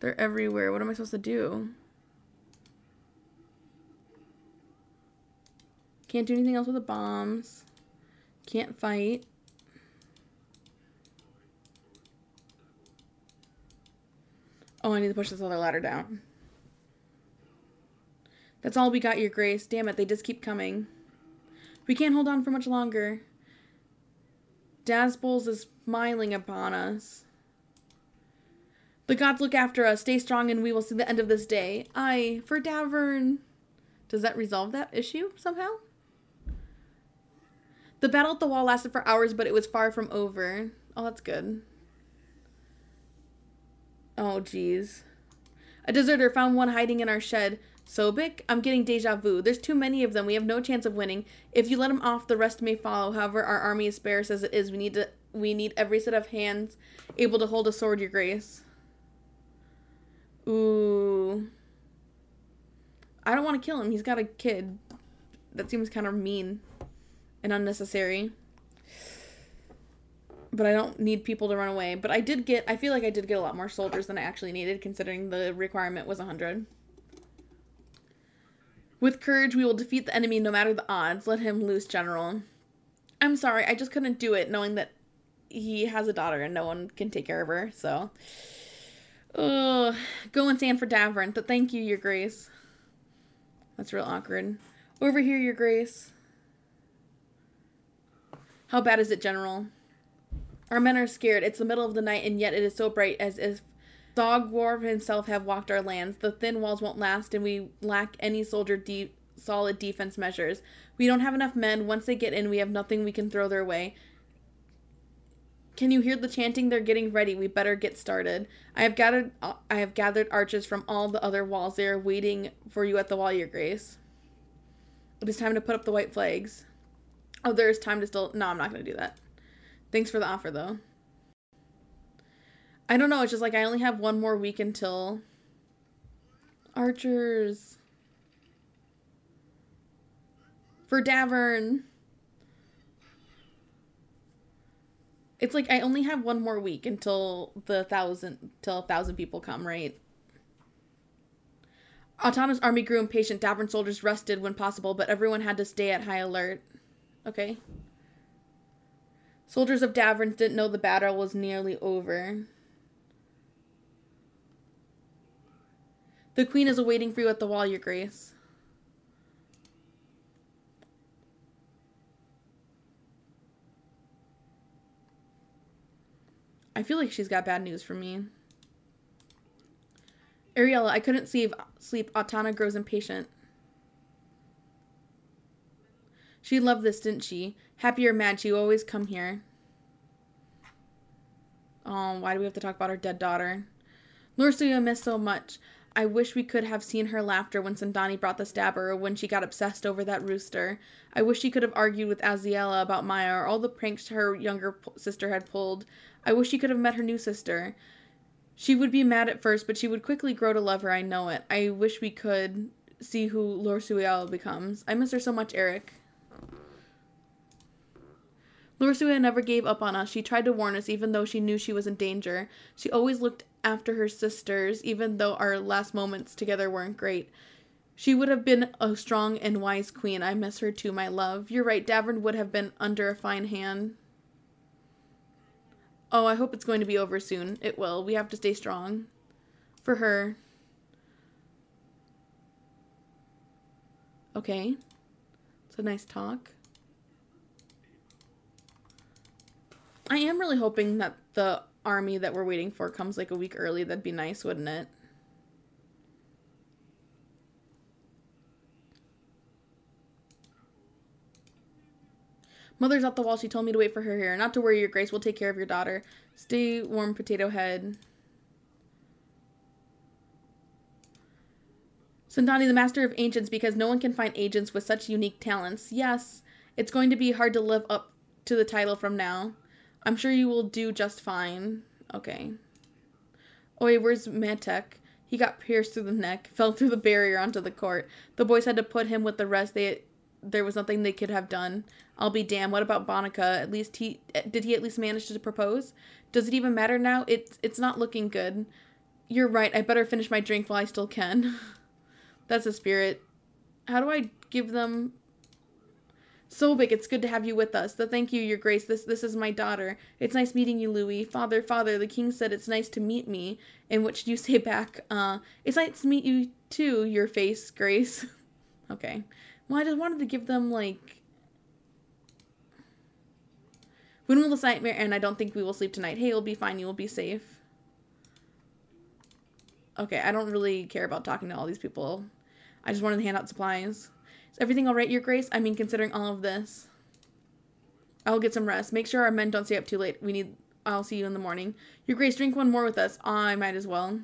A: They're everywhere. What am I supposed to do? Can't do anything else with the bombs. Can't fight. Oh, I need to push this other ladder down. That's all we got, Your Grace. Damn it, they just keep coming. We can't hold on for much longer. Dazbulls is smiling upon us. The gods look after us. Stay strong and we will see the end of this day. Aye, for Davern. Does that resolve that issue somehow? The battle at the wall lasted for hours, but it was far from over. Oh, that's good. Oh, geez. A deserter found one hiding in our shed. Sobik, I'm getting deja vu. There's too many of them. We have no chance of winning. If you let them off, the rest may follow. However, our army is sparse as it is. We need to we need every set of hands able to hold a sword, your grace. Ooh. I don't want to kill him. He's got a kid. That seems kind of mean and unnecessary but I don't need people to run away. But I did get, I feel like I did get a lot more soldiers than I actually needed, considering the requirement was 100. With courage, we will defeat the enemy no matter the odds. Let him loose, General. I'm sorry, I just couldn't do it, knowing that he has a daughter and no one can take care of her, so. Ugh. Go and stand for Davern. But thank you, Your Grace. That's real awkward. Over here, Your Grace. How bad is it, General? Our men are scared. It's the middle of the night, and yet it is so bright as if Dogwar himself have walked our lands. The thin walls won't last, and we lack any soldier deep solid defense measures. We don't have enough men. Once they get in, we have nothing we can throw their way. Can you hear the chanting? They're getting ready. We better get started. I have gathered uh, I have gathered arches from all the other walls. They are waiting for you at the wall, your grace. It is time to put up the white flags. Oh, there is time to still No, I'm not gonna do that. Thanks for the offer though. I don't know, it's just like I only have one more week until Archers. For Davern. It's like I only have one more week until the thousand till a thousand people come, right? Autonomous army grew impatient. Davern soldiers rested when possible, but everyone had to stay at high alert. Okay. Soldiers of Daverns didn't know the battle was nearly over. The queen is awaiting for you at the wall, your grace. I feel like she's got bad news for me. Ariella, I couldn't sleep. Sleep. Atana grows impatient. She loved this, didn't she? Happier Madge, you always come here. Oh, why do we have to talk about our dead daughter? Lurcy, I miss so much. I wish we could have seen her laughter when Sandani brought the stabber or when she got obsessed over that rooster. I wish she could have argued with Aziella about Maya or all the pranks her younger sister had pulled. I wish she could have met her new sister. She would be mad at first, but she would quickly grow to love her, I know it. I wish we could see who Lorsuiel becomes. I miss her so much, Eric. Lursua never gave up on us. She tried to warn us even though she knew she was in danger. She always looked after her sisters even though our last moments together weren't great. She would have been a strong and wise queen. I miss her too, my love. You're right, Davern would have been under a fine hand. Oh, I hope it's going to be over soon. It will. We have to stay strong. For her. Okay. It's a nice talk. I am really hoping that the army that we're waiting for comes like a week early. That'd be nice, wouldn't it? Mother's at the wall. She told me to wait for her here. Not to worry, Your Grace. We'll take care of your daughter. Stay warm, Potato Head. Sundani, the master of ancients, because no one can find agents with such unique talents. Yes, it's going to be hard to live up to the title from now. I'm sure you will do just fine. Okay. Oh where's Mantek? He got pierced through the neck, fell through the barrier onto the court. The boys had to put him with the rest. They there was nothing they could have done. I'll be damned. What about Bonica? At least he did he at least manage to propose? Does it even matter now? It's it's not looking good. You're right. I better finish my drink while I still can. That's the spirit. How do I give them so big. It's good to have you with us. The thank you, your grace. This this is my daughter. It's nice meeting you, Louis. Father, father, the king said it's nice to meet me. And what should you say back? Uh, it's nice to meet you too, your face, grace. okay. Well, I just wanted to give them like. When will this nightmare end? I don't think we will sleep tonight. Hey, you'll be fine. You will be safe. Okay, I don't really care about talking to all these people. I just wanted to hand out supplies. Is everything all right, Your Grace? I mean, considering all of this. I'll get some rest. Make sure our men don't stay up too late. We need... I'll see you in the morning. Your Grace, drink one more with us. I might as well.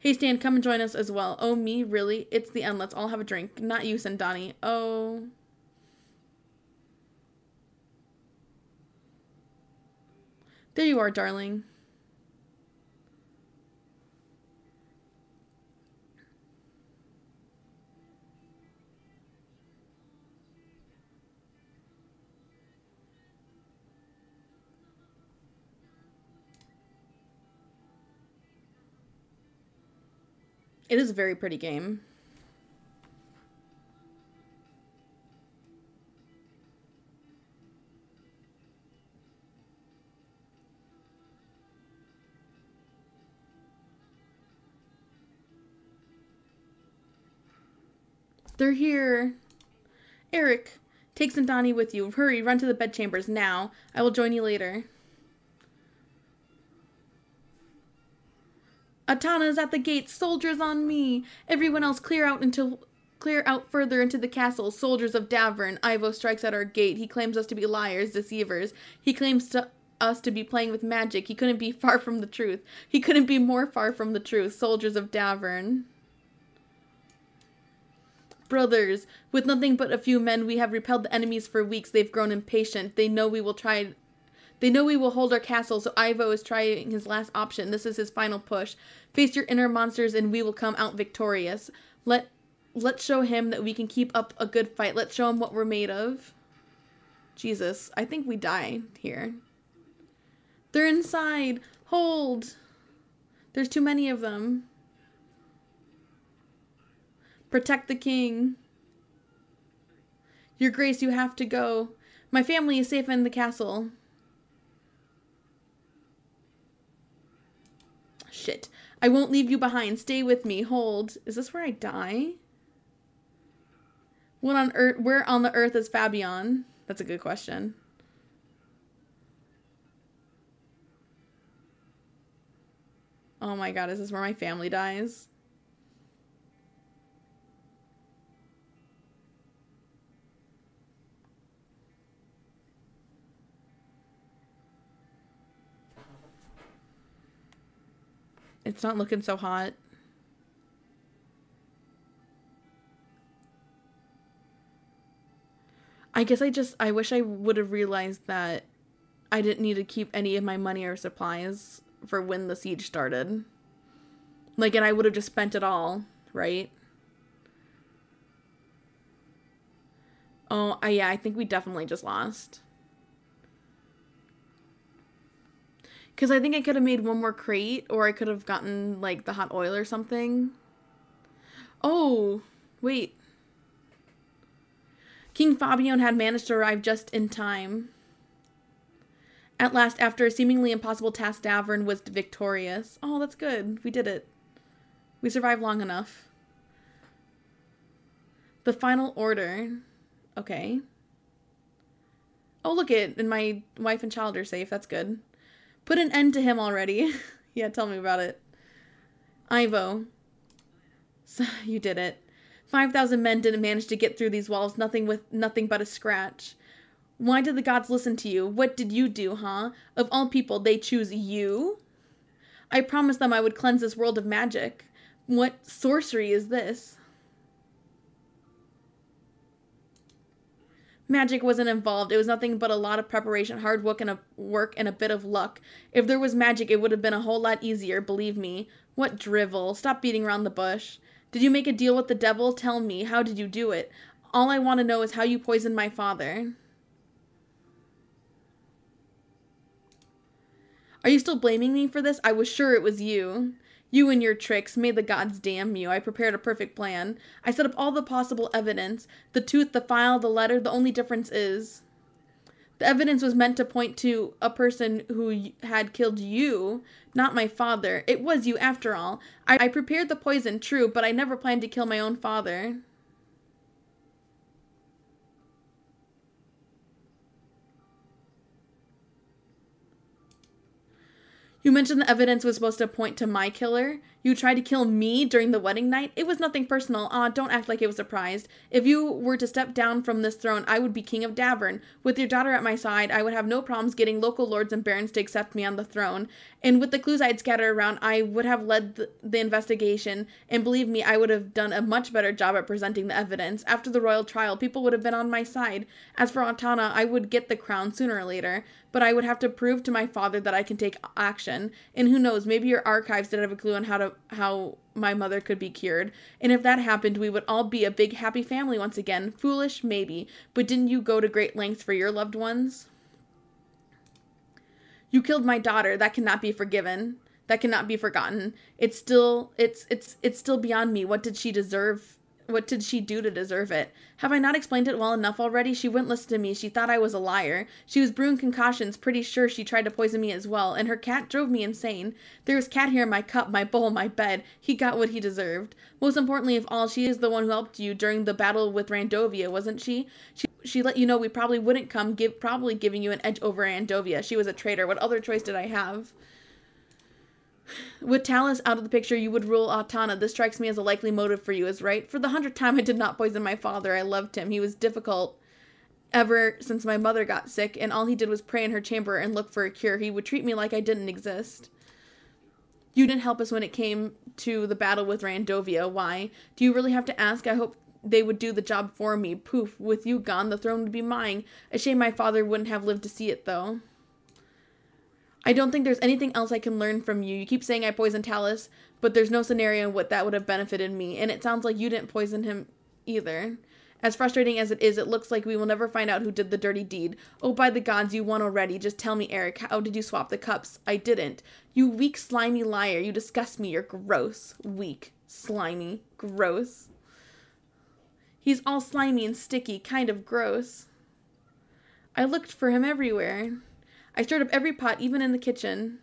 A: Hey, Stan, come and join us as well. Oh, me? Really? It's the end. Let's all have a drink. Not you, Sandani. Oh... There you are, darling. It is a very pretty game. They're here. Eric, take Sindani with you. Hurry, run to the bedchambers now. I will join you later. Atana's at the gate, soldiers on me. Everyone else clear out into, clear out further into the castle. Soldiers of Davern, Ivo strikes at our gate. He claims us to be liars, deceivers. He claims to us to be playing with magic. He couldn't be far from the truth. He couldn't be more far from the truth. Soldiers of Davern. Brothers, with nothing but a few men, we have repelled the enemies for weeks. They've grown impatient. They know we will try they know we will hold our castle, so Ivo is trying his last option. This is his final push. Face your inner monsters, and we will come out victorious. Let let's show him that we can keep up a good fight. Let's show him what we're made of. Jesus, I think we die here. They're inside. Hold. There's too many of them. Protect the king. Your grace, you have to go. My family is safe in the castle. shit. I won't leave you behind. Stay with me. Hold. Is this where I die? What on earth? Where on the earth is Fabian? That's a good question. Oh my god, is this where my family dies? It's not looking so hot. I guess I just I wish I would have realized that I didn't need to keep any of my money or supplies for when the siege started. Like and I would have just spent it all, right? Oh, yeah, I think we definitely just lost. Because I think I could have made one more crate, or I could have gotten, like, the hot oil or something. Oh, wait. King Fabian had managed to arrive just in time. At last, after a seemingly impossible task, Davern was victorious. Oh, that's good. We did it. We survived long enough. The final order. Okay. Oh, look it. And my wife and child are safe. That's good. Put an end to him already. yeah, tell me about it. Ivo. So, you did it. 5,000 men didn't manage to get through these walls, nothing with nothing but a scratch. Why did the gods listen to you? What did you do, huh? Of all people, they choose you? I promised them I would cleanse this world of magic. What sorcery is this? magic wasn't involved. It was nothing but a lot of preparation, hard work, and a work and a bit of luck. If there was magic, it would have been a whole lot easier, believe me. What drivel. Stop beating around the bush. Did you make a deal with the devil? Tell me, how did you do it? All I want to know is how you poisoned my father. Are you still blaming me for this? I was sure it was you. You and your tricks made the gods damn you. I prepared a perfect plan. I set up all the possible evidence the tooth, the file, the letter. The only difference is. The evidence was meant to point to a person who had killed you, not my father. It was you, after all. I, I prepared the poison, true, but I never planned to kill my own father. You mentioned the evidence was supposed to point to my killer, you tried to kill me during the wedding night? It was nothing personal. Ah, uh, don't act like it was surprised. If you were to step down from this throne, I would be king of Davern. With your daughter at my side, I would have no problems getting local lords and barons to accept me on the throne. And with the clues I'd scattered around, I would have led the, the investigation. And believe me, I would have done a much better job at presenting the evidence. After the royal trial, people would have been on my side. As for Antana, I would get the crown sooner or later, but I would have to prove to my father that I can take action. And who knows, maybe your archives did have a clue on how to how my mother could be cured. And if that happened, we would all be a big happy family once again. Foolish, maybe, but didn't you go to great lengths for your loved ones? You killed my daughter. That cannot be forgiven. That cannot be forgotten. It's still it's it's it's still beyond me. What did she deserve what did she do to deserve it? Have I not explained it well enough already? She wouldn't listen to me. She thought I was a liar. She was brewing concoctions, pretty sure she tried to poison me as well, and her cat drove me insane. There was cat here. in my cup, my bowl, my bed. He got what he deserved. Most importantly of all, she is the one who helped you during the battle with Randovia, wasn't she? She she let you know we probably wouldn't come, give probably giving you an edge over Randovia. She was a traitor. What other choice did I have? With Talus out of the picture, you would rule Autana. This strikes me as a likely motive for you, is right? For the hundredth time, I did not poison my father. I loved him. He was difficult ever since my mother got sick, and all he did was pray in her chamber and look for a cure. He would treat me like I didn't exist. You didn't help us when it came to the battle with Randovia. Why? Do you really have to ask? I hope they would do the job for me. Poof, with you gone, the throne would be mine. A shame my father wouldn't have lived to see it, though. I don't think there's anything else I can learn from you. You keep saying I poisoned Talus, but there's no scenario in what that would have benefited me, and it sounds like you didn't poison him either. As frustrating as it is, it looks like we will never find out who did the dirty deed. Oh, by the gods, you won already. Just tell me, Eric, how did you swap the cups? I didn't. You weak, slimy liar. You disgust me. You're gross. Weak, slimy, gross. He's all slimy and sticky, kind of gross. I looked for him everywhere. I stirred up every pot, even in the kitchen.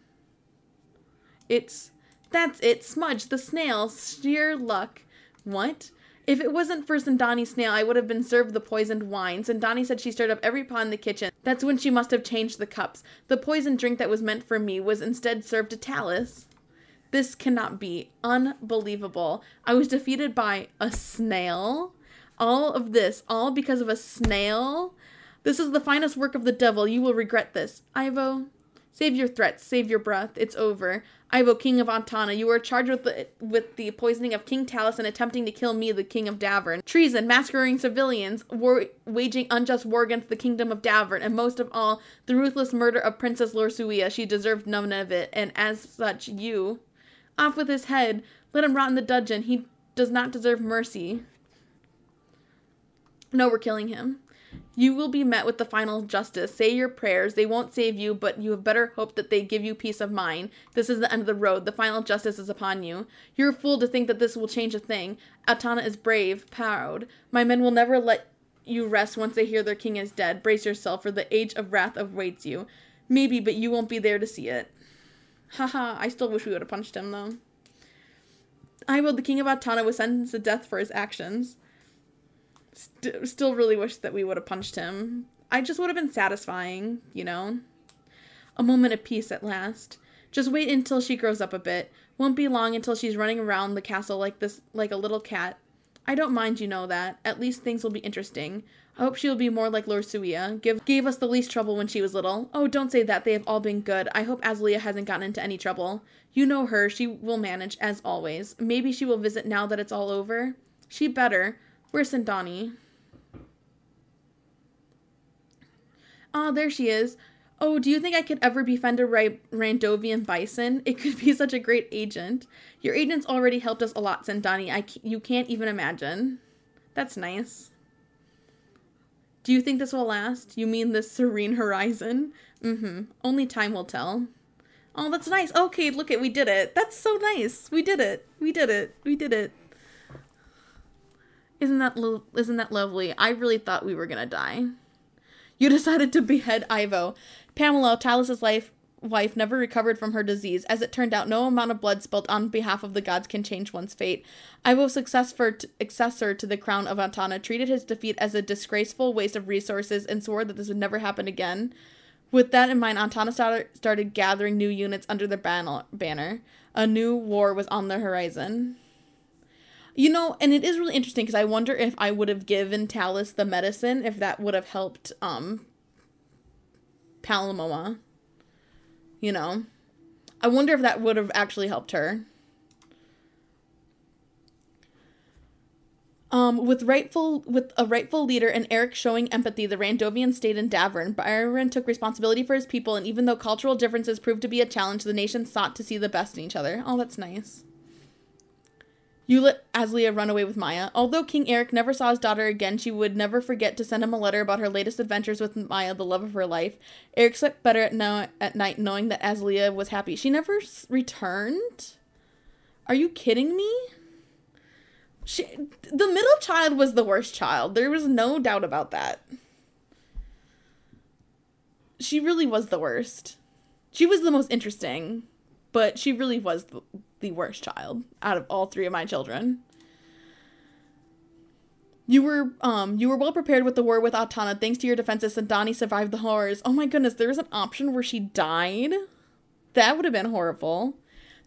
A: It's. That's it, Smudge, the snail. Sheer luck. What? If it wasn't for Sindani Snail, I would have been served the poisoned wine. Sindani said she stirred up every pot in the kitchen. That's when she must have changed the cups. The poisoned drink that was meant for me was instead served to Talus. This cannot be. Unbelievable. I was defeated by a snail. All of this, all because of a snail? This is the finest work of the devil. You will regret this. Ivo, save your threats, save your breath. It's over. Ivo, king of Antana, you are charged with the, with the poisoning of King Talus and attempting to kill me, the king of Davern. Treason, massacring civilians, war, waging unjust war against the kingdom of Davern, and most of all, the ruthless murder of Princess Lorsuia. She deserved none of it, and as such, you. Off with his head. Let him rot in the dungeon. He does not deserve mercy. No, we're killing him. You will be met with the final justice. Say your prayers. They won't save you, but you have better hope that they give you peace of mind. This is the end of the road. The final justice is upon you. You're a fool to think that this will change a thing. Atana is brave, proud. My men will never let you rest once they hear their king is dead. Brace yourself, for the age of wrath awaits you. Maybe, but you won't be there to see it. Haha, I still wish we would have punched him, though. I will. the king of Atana was sentenced to death for his actions. St- still really wish that we would have punched him. I just would have been satisfying, you know? A moment of peace at last. Just wait until she grows up a bit. Won't be long until she's running around the castle like this like a little cat. I don't mind you know that. At least things will be interesting. I hope she will be more like Lord Suia. Give gave us the least trouble when she was little. Oh, don't say that. They have all been good. I hope Azalea hasn't gotten into any trouble. You know her. She will manage as always. Maybe she will visit now that it's all over. She better. Where's Sindani? Ah, oh, there she is. Oh, do you think I could ever befriend a Ra- Randovian bison? It could be such a great agent. Your agent's already helped us a lot, Sindani. I c- you can't even imagine. That's nice. Do you think this will last? You mean this serene horizon? Mm hmm. Only time will tell. Oh, that's nice. Okay, look at we did it. That's so nice. We did it. We did it. We did it. Isn't that lo- isn't that lovely? I really thought we were gonna die. You decided to behead Ivo. Pamela, Talus's life wife never recovered from her disease. As it turned out, no amount of blood spilled on behalf of the gods can change one's fate. Ivo's successor to the crown of Antana treated his defeat as a disgraceful waste of resources and swore that this would never happen again. With that in mind, Antana started gathering new units under the banner. A new war was on the horizon. You know, and it is really interesting because I wonder if I would have given Talus the medicine if that would have helped um Palamoa. You know. I wonder if that would have actually helped her. Um, with rightful with a rightful leader and Eric showing empathy, the Randovian stayed in Davern. Byron took responsibility for his people, and even though cultural differences proved to be a challenge, the nation sought to see the best in each other. Oh, that's nice. You let Aslia run away with Maya. Although King Eric never saw his daughter again, she would never forget to send him a letter about her latest adventures with Maya, the love of her life. Eric slept better at, no- at night knowing that Aslia was happy. She never s- returned? Are you kidding me? She, the middle child was the worst child. There was no doubt about that. She really was the worst. She was the most interesting, but she really was the the worst child out of all three of my children. You were um you were well prepared with the war with Atana thanks to your defenses and Donnie survived the horrors. Oh my goodness, there was an option where she died. That would have been horrible.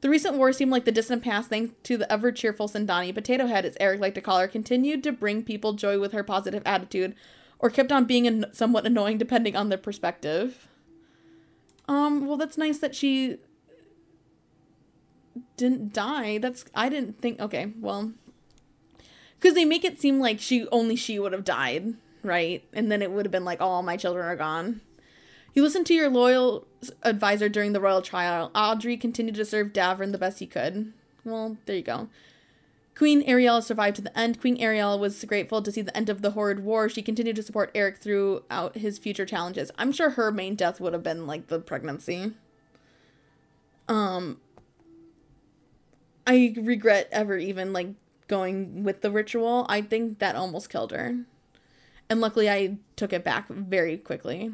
A: The recent war seemed like the distant past thanks to the ever cheerful Sandani Potato Head, as Eric liked to call her, continued to bring people joy with her positive attitude, or kept on being an- somewhat annoying depending on their perspective. Um, well, that's nice that she didn't die. That's I didn't think okay, well cuz they make it seem like she only she would have died, right? And then it would have been like all oh, my children are gone. You listened to your loyal advisor during the royal trial. Audrey continued to serve Davern the best he could. Well, there you go. Queen Ariel survived to the end. Queen Ariel was grateful to see the end of the horrid war. She continued to support Eric throughout his future challenges. I'm sure her main death would have been like the pregnancy. Um, I regret ever even like going with the ritual. I think that almost killed her. And luckily I took it back very quickly.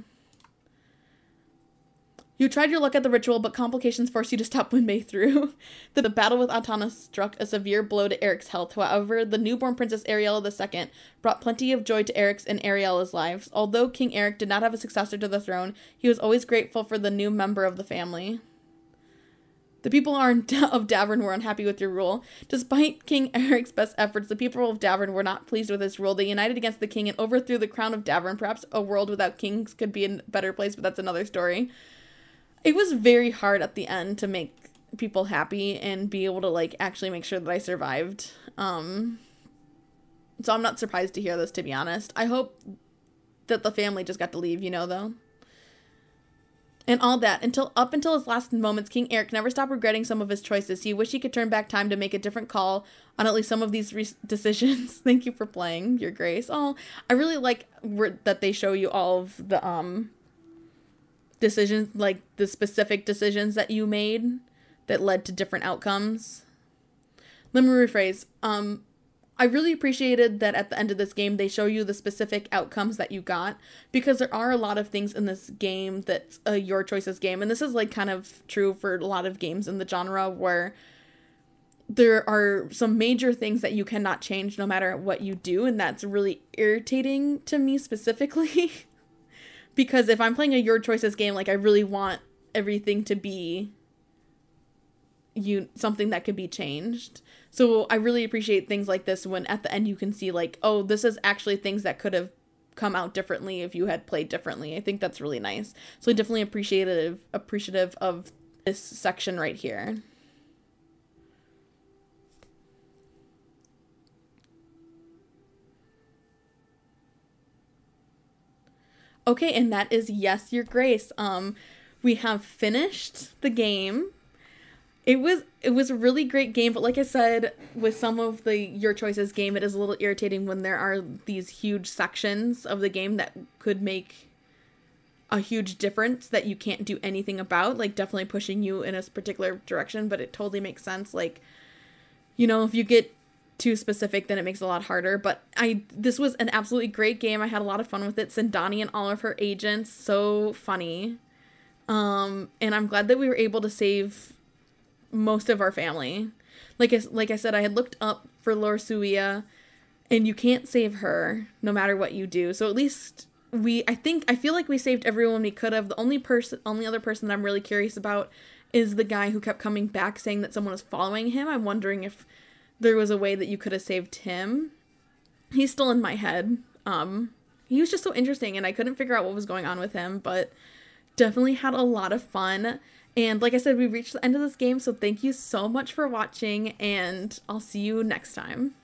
A: You tried your luck at the ritual, but complications forced you to stop when May through. the battle with Antana struck a severe blow to Eric's health. However, the newborn princess Ariella II brought plenty of joy to Eric's and Ariella's lives. Although King Eric did not have a successor to the throne, he was always grateful for the new member of the family. The people of Davern were unhappy with your rule. Despite King Eric's best efforts, the people of Davern were not pleased with his rule. They united against the king and overthrew the crown of Davern. Perhaps a world without kings could be a better place, but that's another story. It was very hard at the end to make people happy and be able to like actually make sure that I survived. Um so I'm not surprised to hear this to be honest. I hope that the family just got to leave, you know though and all that until up until his last moments king eric never stopped regretting some of his choices he wished he could turn back time to make a different call on at least some of these re- decisions thank you for playing your grace oh i really like re- that they show you all of the um decisions like the specific decisions that you made that led to different outcomes let me rephrase um I really appreciated that at the end of this game they show you the specific outcomes that you got because there are a lot of things in this game that's a your choices game and this is like kind of true for a lot of games in the genre where there are some major things that you cannot change no matter what you do and that's really irritating to me specifically because if i'm playing a your choices game like i really want everything to be you something that could be changed so I really appreciate things like this when at the end you can see like, oh, this is actually things that could have come out differently if you had played differently. I think that's really nice. So I definitely appreciative appreciative of this section right here. Okay, and that is Yes Your Grace. Um we have finished the game. It was it was a really great game, but like I said, with some of the your choices game, it is a little irritating when there are these huge sections of the game that could make a huge difference that you can't do anything about, like definitely pushing you in a particular direction, but it totally makes sense like you know, if you get too specific, then it makes it a lot harder. But I this was an absolutely great game. I had a lot of fun with it. Sindani and all of her agents, so funny. Um, and I'm glad that we were able to save most of our family. Like I, like I said, I had looked up for Lorsuia, and you can't save her no matter what you do. So at least we, I think, I feel like we saved everyone we could have. The only person, only other person that I'm really curious about is the guy who kept coming back saying that someone was following him. I'm wondering if there was a way that you could have saved him. He's still in my head. Um, he was just so interesting, and I couldn't figure out what was going on with him, but definitely had a lot of fun. And like I said, we reached the end of this game, so thank you so much for watching, and I'll see you next time.